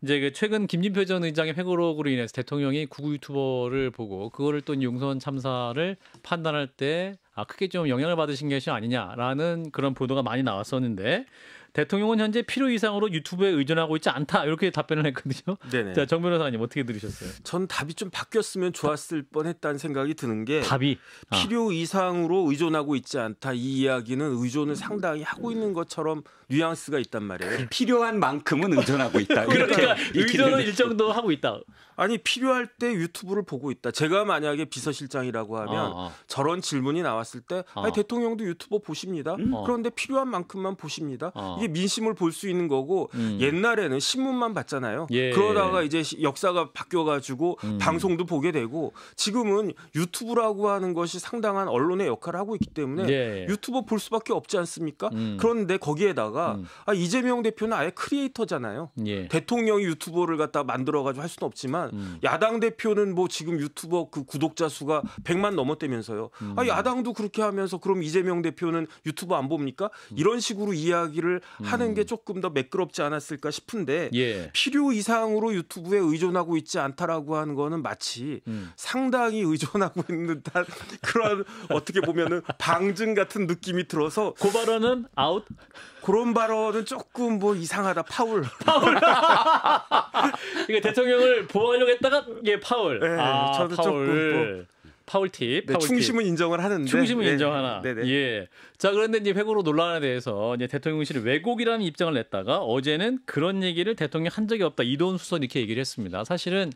이제 그 최근 김진표 전 의장의 회고록으로 인해서 대통령이 구구 유튜버를 보고 그거를 또 용선 참사를 판단할 때 아, 크게 좀 영향을 받으신 것이 아니냐라는 그런 보도가 많이 나왔었는데 대통령은 현재 필요 이상으로 유튜브에 의존하고 있지 않다 이렇게 답변을 했거든요. 네네. 자, 정 변호사님 어떻게 들으셨어요? 전 답이 좀 바뀌었으면 좋았을 뻔했다는 생각이 드는 게 답이 아. 필요 이상으로 의존하고 있지 않다 이 이야기는 의존을 상당히 하고 있는 것처럼 뉘앙스가 있단 말이에요. 필요한 만큼은 의존하고 있다. 그러니까 의존은 일정도 하고 있다. 아니 필요할 때 유튜브를 보고 있다. 제가 만약에 비서실장이라고 하면 어, 어. 저런 질문이 나왔을 때 어. 아니, 대통령도 유튜브 보십니다. 음? 어. 그런데 필요한 만큼만 보십니다. 어. 이게 민심을 볼 수 있는 거고 음. 옛날에는 신문만 봤잖아요. 예. 그러다가 이제 역사가 바뀌어가지고 음. 방송도 보게 되고 지금은 유튜브라고 하는 것이 상당한 언론의 역할을 하고 있기 때문에 예. 유튜브 볼 수밖에 없지 않습니까? 음. 그런데 거기에다가 음. 아, 이재명 대표는 아예 크리에이터잖아요. 예. 대통령이 유튜브를 갖다 만들어가지고 할 수는 없지만 있지만 음. 야당 대표는 뭐 지금 유튜버 그 구독자 수가 100만 넘었대면서요. 음. 아 야당도 그렇게 하면서 그럼 이재명 대표는 유튜브 안 봅니까? 음. 이런 식으로 이야기를 하는 게 음. 조금 더 매끄럽지 않았을까 싶은데 예. 필요 이상으로 유튜브에 의존하고 있지 않다라고 하는 거는 마치 음. 상당히 의존하고 있는 듯한 그런 어떻게 보면은 방증 같은 느낌이 들어서 그 발언은 아웃 그런 발언은 조금 뭐 이상하다 파울. 파울. 그러니까 대통령을 보호하려고 했다가 예 파울. 네, 아, 저도 파울. 뭐 파울 팁. 네, 충심은 인정을 하는데. 충심은 네, 인정하나. 네, 네, 네. 예. 자 그런데 이제 회고록 논란에 대해서 이제 대통령실이 왜곡이라는 입장을 냈다가 어제는 그런 얘기를 대통령 한 적이 없다 이도훈 수석 이렇게 얘기를 했습니다. 사실은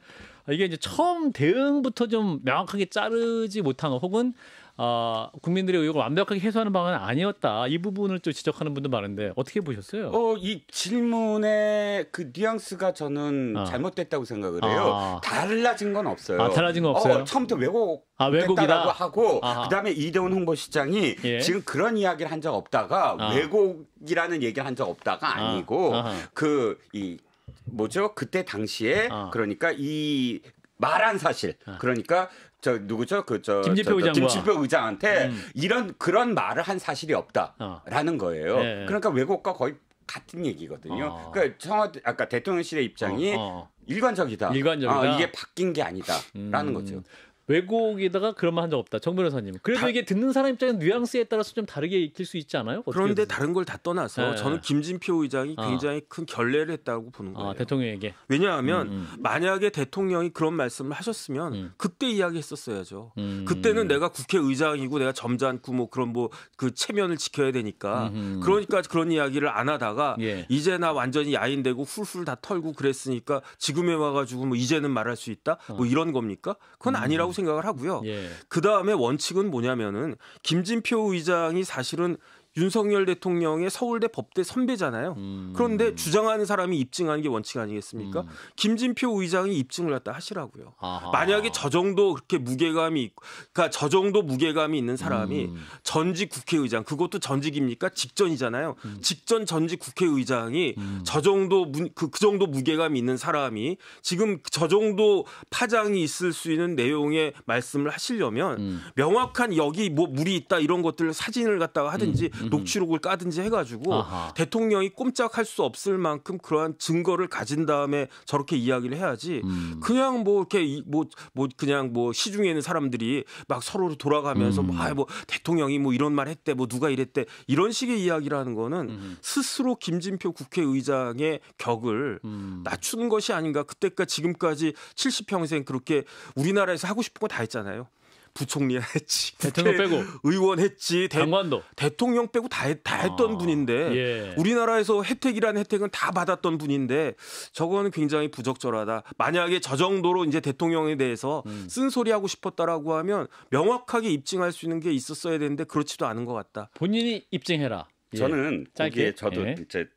이게 이제 처음 대응부터 좀 명확하게 자르지 못한 혹은 아, 국민들의 의혹을 완벽하게 해소하는 방안은 아니었다. 이 부분을 또 지적하는 분도 많은데 어떻게 보셨어요? 어, 이 질문의 그 뉘앙스가 저는 아. 잘못됐다고 생각을 해요. 아. 달라진 건 없어요. 아, 달라진 건 없어요. 어, 처음부터 왜곡 아, 왜곡이라고 하고 아. 그다음에 이대훈 홍보시장이 예. 지금 그런 이야기를 한 적 없다가 아. 왜곡이라는 얘기를 한 적 없다가 아. 아니고 그 이 뭐죠? 그때 당시에 아. 그러니까 이 말한 사실 아. 그러니까 저 누구죠? 그 저 김진표 김진표 의장한테 음. 이런 그런 말을 한 사실이 없다라는 거예요. 네. 그러니까 외국과 거의 같은 얘기거든요. 어. 그러니까 청와대 아까 대통령실의 입장이 어, 어. 일관적이다. 일관적이다. 아, 이게 바뀐 게 아니다라는 음. 거죠. 외국에다가 그런 말 한 적 없다. 정 변호사님. 그래도 다, 이게 듣는 사람 입장에 뉘앙스에 따라서 좀 다르게 읽힐 수 있지 않아요? 그런데 다른 걸 다 떠나서 네, 저는 김진표 의장이 아. 굉장히 큰 결례를 했다고 보는 아, 거예요. 아, 대통령에게. 왜냐하면 음, 음. 만약에 대통령이 그런 말씀을 하셨으면 음. 그때 이야기했었어야죠. 음. 그때는 내가 국회의장이고 내가 점잖고 뭐 그런 뭐 그 체면을 지켜야 되니까 그러니까 그런 이야기를 안 하다가 예. 이제 나 완전히 야인되고 훌훌 다 털고 그랬으니까 지금에 와가지고 뭐 이제는 말할 수 있다 뭐 어. 이런 겁니까? 그건 음. 아니라고. 생각을 하고요. 예. 그 다음에 원칙은 뭐냐면은 김진표 의장이 사실은 윤석열 대통령의 서울대 법대 선배잖아요. 음. 그런데 주장하는 사람이 입증하는 게 원칙 아니겠습니까? 음. 김진표 의장이 입증을 했다 하시라고요. 아하. 만약에 저 정도 그렇게 무게감이 있고, 그러니까 저 정도 무게감이 있는 사람이 음. 전직 국회의장 그것도 전직입니까? 직전이잖아요. 음. 직전 전직 국회의장이 음. 저 정도 그, 그 정도 무게감이 있는 사람이 지금 저 정도 파장이 있을 수 있는 내용의 말씀을 하시려면 음. 명확한 여기 뭐 물이 있다 이런 것들 사진을 갖다가 하든지 음. 녹취록을 까든지 해가지고 아하. 대통령이 꼼짝할 수 없을 만큼 그러한 증거를 가진 다음에 저렇게 이야기를 해야지 음. 그냥 뭐 이렇게 뭐뭐 뭐 그냥 뭐 시중에 있는 사람들이 막서로로 돌아가면서 뭐 음. 아뭐 대통령이 뭐 이런 말 했대 뭐 누가 이랬대 이런 식의 이야기를 하는 거는 음. 스스로 김진표 국회의장의 격을 음. 낮추는 것이 아닌가 그때까 지금까지 70평생 그렇게 우리나라에서 하고 싶은 거 다 했잖아요. 부총리 했지. 대통령 빼고. 의원 했지. 장관도. 대, 통령 빼고 다, 다 했던 아, 분인데 예. 우리나라에서 혜택이라는 혜택은 다 받았던 분인데 저건 굉장히 부적절하다. 만약에 저 정도로 이제 대통령에 대해서 음. 쓴소리하고 싶었다라고 하면 명확하게 입증할 수 있는 게 있었어야 되는데 그렇지도 않은 것 같다. 본인이 입증해라. 저는 이게 예. 저도 예. 이제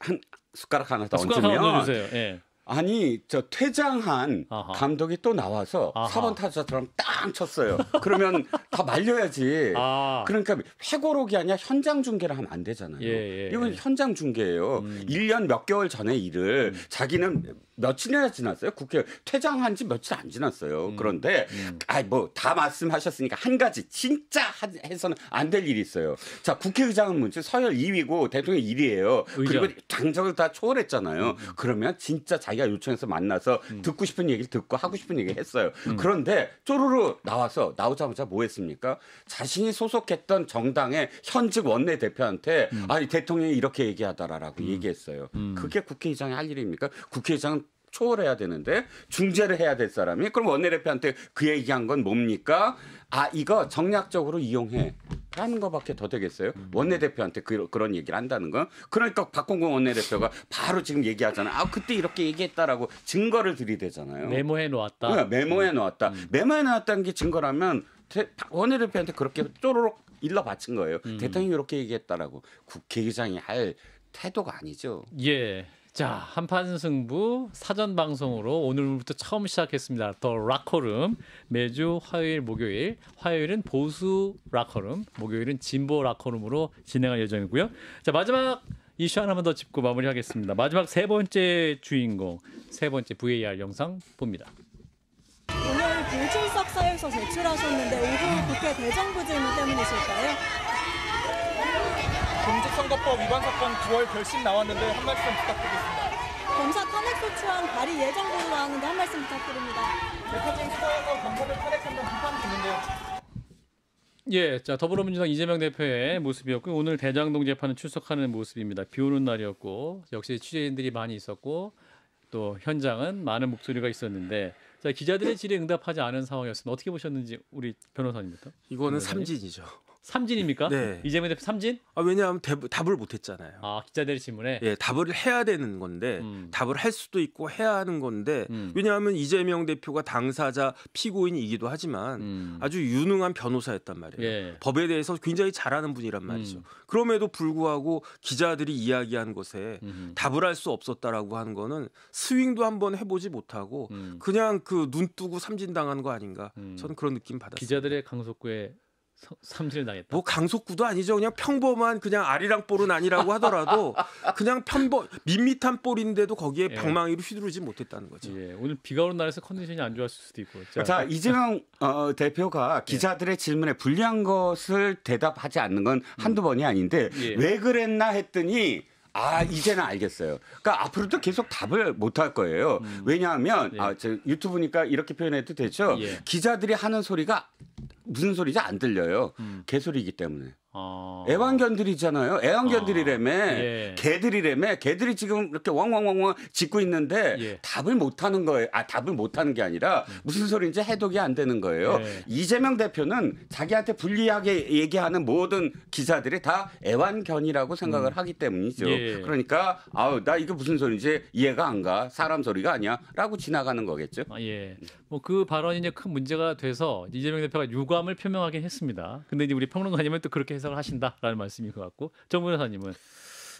한 숟가락 하나 더 아, 얹으면 예. 아니 저 퇴장한 아하. 감독이 또 나와서 아하. 4번 타자처럼 땅 쳤어요. 그러면 다 말려야지. 아. 그러니까 회고록이 아니라 현장 중계를 하면 안 되잖아요. 예, 예, 이건 예. 현장 중계예요. 음. 1년 몇 개월 전에 일을 음. 자기는 며칠이나 지났어요. 국회 퇴장한 지 며칠 안 지났어요. 음. 그런데 음. 아뭐 다 말씀하셨으니까 한 가지 진짜 해서는 안 될 일이 있어요. 자 국회의장은 문제 서열 2위고 대통령 1위예요. 의장. 그리고 당적을 다 초월했잖아요. 음, 음. 그러면 진짜 자기가 요청해서 만나서 음. 듣고 싶은 얘기를 듣고 하고 싶은 얘기 했어요. 음. 그런데 쪼르르 나와서 나오자마자 뭐 했습니까? 자신이 소속했던 정당의 현직 원내 대표한테 아니 대통령이 이렇게 얘기하다라고 얘기했어요. 그게 국회의장이 할 일입니까? 국회의장은 초월해야 되는데 중재를 해야 될 사람이 그럼 원내대표한테 그 얘기한 건 뭡니까? 아 이거 정략적으로 이용해 라는 것밖에 더 되겠어요? 원내대표한테 그, 런 얘기를 한다는 건 그러니까 박홍근 원내대표가 바로 지금 얘기하잖아. 요아 그때 이렇게 얘기했다라고 증거를 들이대잖아요. 메모해 놓았다. 네, 메모해 음. 놓았다. 음. 메모해 놓았다는 게 증거라면 원내대표한테 그렇게 쪼르륵 일러 바친 거예요. 음. 대통령이 이렇게 얘기했다라고 국회의장이 할 태도가 아니죠. 예. 자, 한판 승부 사전 방송으로 오늘부터 처음 시작했습니다. 더 락커룸. 매주 화요일, 목요일. 화요일은 보수 락커룸, 목요일은 진보 락커룸으로 진행할 예정이고요. 자, 마지막 이슈 하나만 더 짚고 마무리하겠습니다. 마지막 세 번째 주인공, 세 번째 VAR 영상 봅니다. 오늘 공칠석 사유서 제출하셨는데 오후 국회 대정부질문 때문이실까요? 공직선거법 위반 사건 9월 결심 나왔는데 한 말씀 부탁드리겠습니다. 검사 탄핵 소추안 발의 예정 보도 나왔는데 한 말씀 부탁드립니다. 대표님 수사에서 검사를 탄핵한다는 비판이 있는데요. 예, 자 더불어민주당 이재명 대표의 모습이었고 오늘 대장동 재판은 출석하는 모습입니다. 비오는 날이었고 역시 취재인들이 많이 있었고 또 현장은 많은 목소리가 있었는데 자 기자들의 질에 응답하지 않은 상황이었습니다. 어떻게 보셨는지 우리 변호사님부터? 이거는 삼진이죠. 삼진입니까? 네. 이재명 대표 삼진? 아, 왜냐하면 대부, 답을 못했잖아요. 아 기자들 질문에. 예, 답을 해야 되는 건데 음. 답을 할 수도 있고 해야 하는 건데 음. 왜냐하면 이재명 대표가 당사자 피고인이기도 하지만 음. 아주 유능한 변호사였단 말이에요. 예. 법에 대해서 굉장히 잘하는 분이란 말이죠. 음. 그럼에도 불구하고 기자들이 이야기한 것에 답을 할 수 없었다라고 하는 거는 스윙도 한번 해보지 못하고 음. 그냥 그 눈 뜨고 삼진 당한 거 아닌가? 음. 저는 그런 느낌 받았어요. 기자들의 강속구에 삼진 당했다. 뭐 강속구도 아니죠. 그냥 평범한 그냥 아리랑 볼은 아니라고 하더라도 그냥 평범 밋밋한 볼인데도 거기에 병망이로 예. 휘두르지 못했다는 거죠. 예. 오늘 비가 오는 날에서 컨디션이 안 좋았을 수도 있고. 자, 자 이재명 어, 대표가 예. 기자들의 질문에 불리한 것을 대답하지 않는 건 음. 한두 번이 아닌데 예. 왜 그랬나 했더니 아 이제는 알겠어요. 그러니까 앞으로도 계속 답을 못할 거예요. 음. 왜냐하면 예. 아 유튜브니까 이렇게 표현해도 되죠. 예. 기자들이 하는 소리가 무슨 소리지 안 들려요. 음. 개소리이기 때문에. 어... 애완견들이잖아요. 애완견들이래매 어... 예. 개들이래매 개들이 지금 이렇게 왕왕왕왕 짖고 있는데 예. 답을 못 하는 거예요. 아 답을 못 하는 게 아니라 음. 무슨 소리인지 해독이 안 되는 거예요. 예. 이재명 대표는 자기한테 불리하게 얘기하는 모든 기사들이 다 애완견이라고 생각을 음. 하기 때문이죠. 예. 그러니까 아우 나 이거 무슨 소리인지 이해가 안 가. 사람 소리가 아니야라고 지나가는 거겠죠. 아, 예. 뭐그 발언이 이제 큰 문제가 돼서 이재명 대표가 유감을 표명하긴 했습니다. 근데 이제 우리 평론가님은 또 그렇게 해석을 하신다라는 말씀인 것 같고 정 변호사님은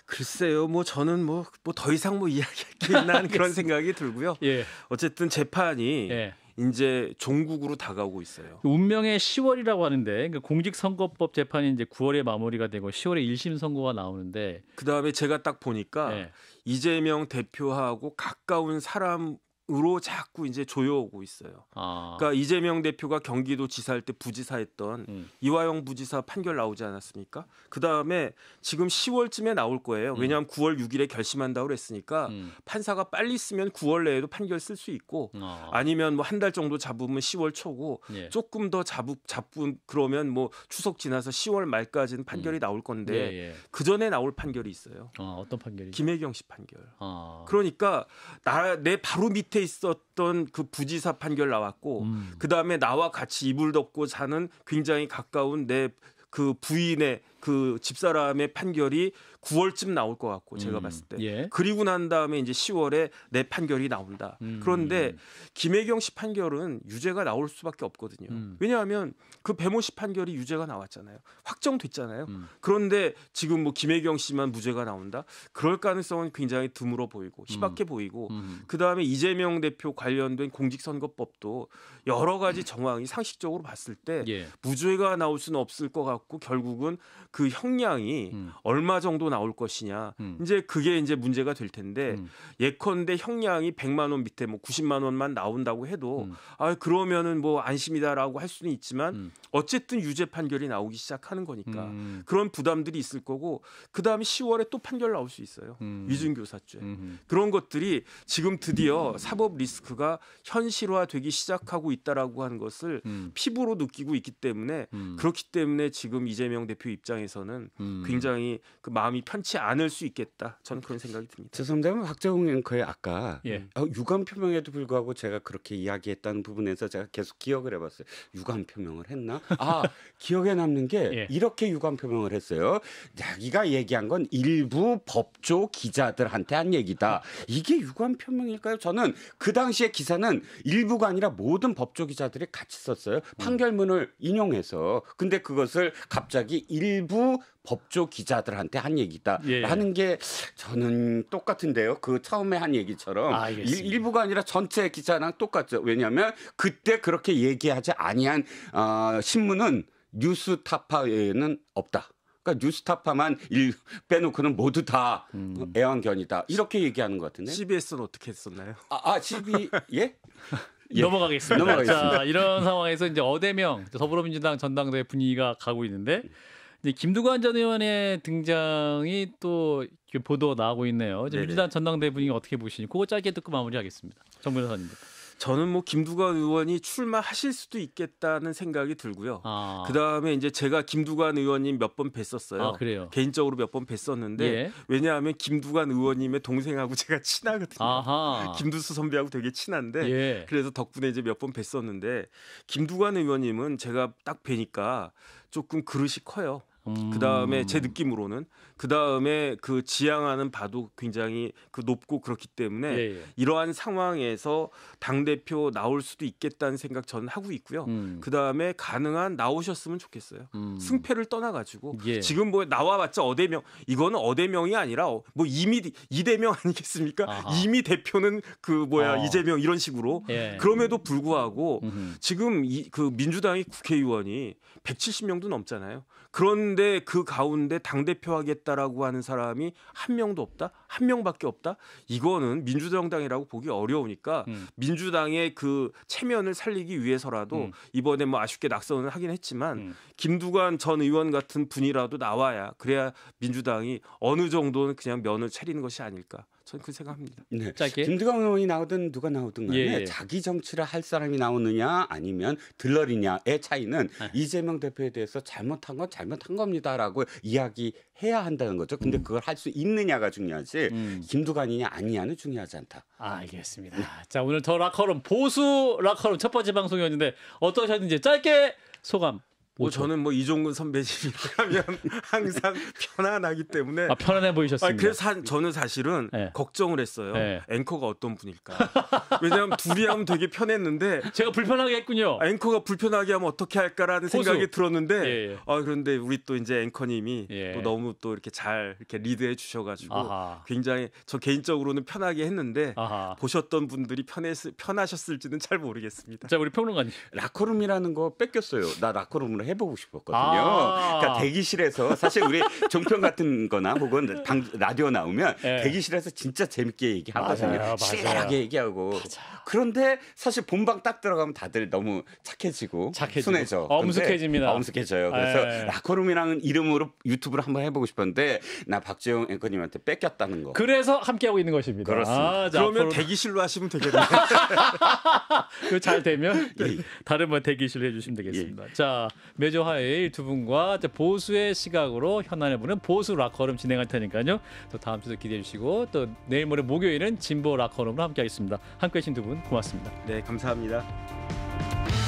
글쎄요, 뭐 저는 뭐뭐더 이상 뭐 이야기할 게 그런 예. 생각이 들고요. 예. 어쨌든 재판이 예. 이제 종국으로 다가오고 있어요. 운명의 10월이라고 하는데 그러니까 공직선거법 재판이 이제 9월에 마무리가 되고 10월에 1심 선고가 나오는데 그 다음에 제가 딱 보니까 예. 이재명 대표하고 가까운 사람 으로 자꾸 이제 조여오고 있어요. 아. 그러니까 이재명 대표가 경기도 지사할 때 부지사했던 음. 이화영 부지사 판결 나오지 않았습니까? 그 다음에 지금 10월쯤에 나올 거예요. 음. 왜냐하면 9월 6일에 결심한다고 그랬으니까 음. 판사가 빨리 쓰면 9월 내에도 판결 쓸 수 있고 아. 아니면 뭐 한 달 정도 잡으면 10월 초고 예. 조금 더 잡으 잡은 그러면 뭐 추석 지나서 10월 말까지는 판결이 음. 나올 건데 예, 예. 그 전에 나올 판결이 있어요. 아, 어떤 판결이? 김혜경 씨 판결. 아. 그러니까 나 내 바로 밑 밑에 있었던 그 부지사 판결 나왔고 음. 그다음에 나와 같이 이불 덮고 사는 굉장히 가까운 내 그 부인의 그 집사람의 판결이 9월쯤 나올 것 같고 제가 음. 봤을 때 예. 그리고 난 다음에 이제 10월에 내 판결이 나온다. 음. 그런데 김혜경 씨 판결은 유죄가 나올 수밖에 없거든요. 음. 왜냐하면 그 배모 씨 판결이 유죄가 나왔잖아요. 확정됐잖아요. 음. 그런데 지금 뭐 김혜경 씨만 무죄가 나온다. 그럴 가능성은 굉장히 드물어 보이고 희박해 음. 보이고 음. 그 다음에 이재명 대표 관련된 공직선거법도 여러 가지 정황이 상식적으로 봤을 때 예. 무죄가 나올 수는 없을 것 같고 결국은 그 형량이 음. 얼마 정도 나올 것이냐 음. 이제 그게 이제 문제가 될 텐데 음. 예컨대 형량이 100만 원 밑에 뭐 90만 원만 나온다고 해도 음. 아 그러면은 뭐 안심이다라고 할 수는 있지만 음. 어쨌든 유죄 판결이 나오기 시작하는 거니까 음. 그런 부담들이 있을 거고 그 다음에 10월에 또 판결 나올 수 있어요 위증교사죄 그런 것들이 지금 드디어 사법 리스크가 현실화되기 시작하고 있다라고 하는 것을 피부로 느끼고 있기 때문에 그렇기 때문에 지금 이재명 대표 입장에 입장에서는 음. 굉장히 그 마음이 편치 않을 수 있겠다. 저는 그런 생각이 듭니다. 죄송합니다 박재홍 앵커의 아까 예. 어, 유감 표명에도 불구하고 제가 그렇게 이야기했다는 부분에서 제가 계속 기억을 해봤어요. 유감 표명을 했나? 아 기억에 남는 게 예. 이렇게 유감 표명을 했어요. 자기가 얘기한 건 일부 법조 기자들한테 한 얘기다. 이게 유감 표명일까요? 저는 그 당시에 기사는 일부가 아니라 모든 법조 기자들이 같이 썼어요. 음. 판결문을 인용해서. 근데 그것을 갑자기 일부 일부 법조 기자들한테 한 얘기다. 예. 하는 예. 게 저는 똑같은데요. 그 처음에 한 얘기처럼 아, 일, 부가 아니라 전체 기자랑 똑같죠. 왜냐하면 그때 그렇게 얘기하지 아니한 어, 신문은 뉴스타파에는 없다. 그러니까 뉴스타파만 일, 빼놓고는 모두 다 음. 애완견이다. 이렇게 얘기하는 것 같은데. CBS는 어떻게 했었나요? 아, 아 CB 예? 예. 넘어가겠습니다. 넘어가겠습니다. 자, 이런 상황에서 이제 어대명 더불어민주당 전당대회 분위기가 가고 있는데 음. 이제 김두관 전 의원의 등장이 또 보도 나오고 있네요. 이제 민주당 전당대 분위기 어떻게 보시니? 그거 짧게 듣고 마무리하겠습니다. 정 변호사님. 저는 뭐 김두관 의원이 출마하실 수도 있겠다는 생각이 들고요. 아. 그 다음에 이제 제가 김두관 의원님 몇 번 뵀었어요. 아, 개인적으로 몇 번 뵀었는데 예. 왜냐하면 김두관 의원님의 동생하고 제가 친하거든요. 아하. 김두수 선배하고 되게 친한데 예. 그래서 덕분에 이제 몇 번 뵀었는데 김두관 의원님은 제가 딱 뵈니까 조금 그릇이 커요. 음. 그 다음에 제 느낌으로는 그 다음에 그 지향하는 바도 굉장히 그 높고 그렇기 때문에 예, 예. 이러한 상황에서 당 대표 나올 수도 있겠다는 생각 저는 하고 있고요. 음. 그 다음에 가능한 나오셨으면 좋겠어요. 음. 승패를 떠나가지고 예. 지금 뭐 나와봤자 어대명 이거는 어대명이 아니라 어, 뭐 이미 이대명 아니겠습니까? 아하. 이미 대표는 그 뭐야 어. 이재명 이런 식으로 예. 그럼에도 불구하고 음흠. 지금 이, 그 민주당의 국회의원이 170명도 넘잖아요. 그런데 그 가운데 당 대표하겠다. 하겠다라고 하는 사람이 한 명도 없다, 한 명밖에 없다. 이거는 민주정당이라고 보기 어려우니까 음. 민주당의 그 체면을 살리기 위해서라도 음. 이번에 뭐 아쉽게 낙선을 하긴 했지만 음. 김두관 전 의원 같은 분이라도 나와야 그래야 민주당이 어느 정도는 그냥 면을 차리는 것이 아닐까. 저는 그 생각합니다. 네. 짧게. 김두관 의원이 나오든 누가 나오든 간에 예, 예. 자기 정치를 할 사람이 나오느냐 아니면 들러리냐의 차이는 네. 이재명 대표에 대해서 잘못한 건 잘못한 겁니다라고 이야기해야 한다는 거죠. 근데 음. 그걸 할 수 있느냐가 중요하지 음. 김두관이냐 아니냐는 중요하지 않다. 아, 알겠습니다. 네. 자 오늘 더 라커룸 보수 라커룸 첫 번째 방송이었는데 어떠셨는지 짧게 소감 뭐 저는 뭐 이종근 선배님이라면 항상 편안하기 때문에 아, 편안해 보이셨습니다. 그래서 사, 저는 사실은 네. 걱정을 했어요. 네. 앵커가 어떤 분일까? 왜냐하면 둘이 하면 되게 편했는데 제가 불편하게 했군요. 아, 앵커가 불편하게 하면 어떻게 할까라는 호수. 생각이 들었는데 예, 예. 아, 그런데 우리 또 이제 앵커님이 예. 또 너무 또 이렇게 잘 이렇게 리드해 주셔가지고 아하. 굉장히 저 개인적으로는 편하게 했는데 아하. 보셨던 분들이 편했 편하셨을지는 잘 모르겠습니다. 자 우리 평론가님 라커룸이라는 거 뺏겼어요. 나라커룸 한번 해보고 싶었거든요. 그러니까 아~ 그러니까 대기실에서 사실 우리 종편 같은거나 혹은 방, 라디오 나오면 네. 대기실에서 진짜 재밌게 얘기하거든요. 신랄하게 얘기하고 맞아. 그런데 사실 본방 딱 들어가면 다들 너무 착해지고, 착해지고. 순해져. 엄숙해집니다. 엄숙해져요. 그래서 네. 라커룸이라는 이름으로 유튜브를 한번 해보고 싶었는데 나 박재영 앵커님한테 뺏겼다는 거. 그래서 함께하고 있는 것입니다. 그렇습니다. 아, 자, 그러면 앞으로... 대기실로 하시면 되겠네요. 잘 되면 예. 예. 다른 번 대기실 해주시면 되겠습니다. 예. 자 매주 화요일 두 분과 보수의 시각으로 현안을 보는 보수 락커룸 진행할 테니까요. 또 다음 주도 기대해 주시고 또 내일 모레 목요일은 진보 락커룸으로 함께하겠습니다. 함께해 주신 두 분 고맙습니다. 네, 감사합니다.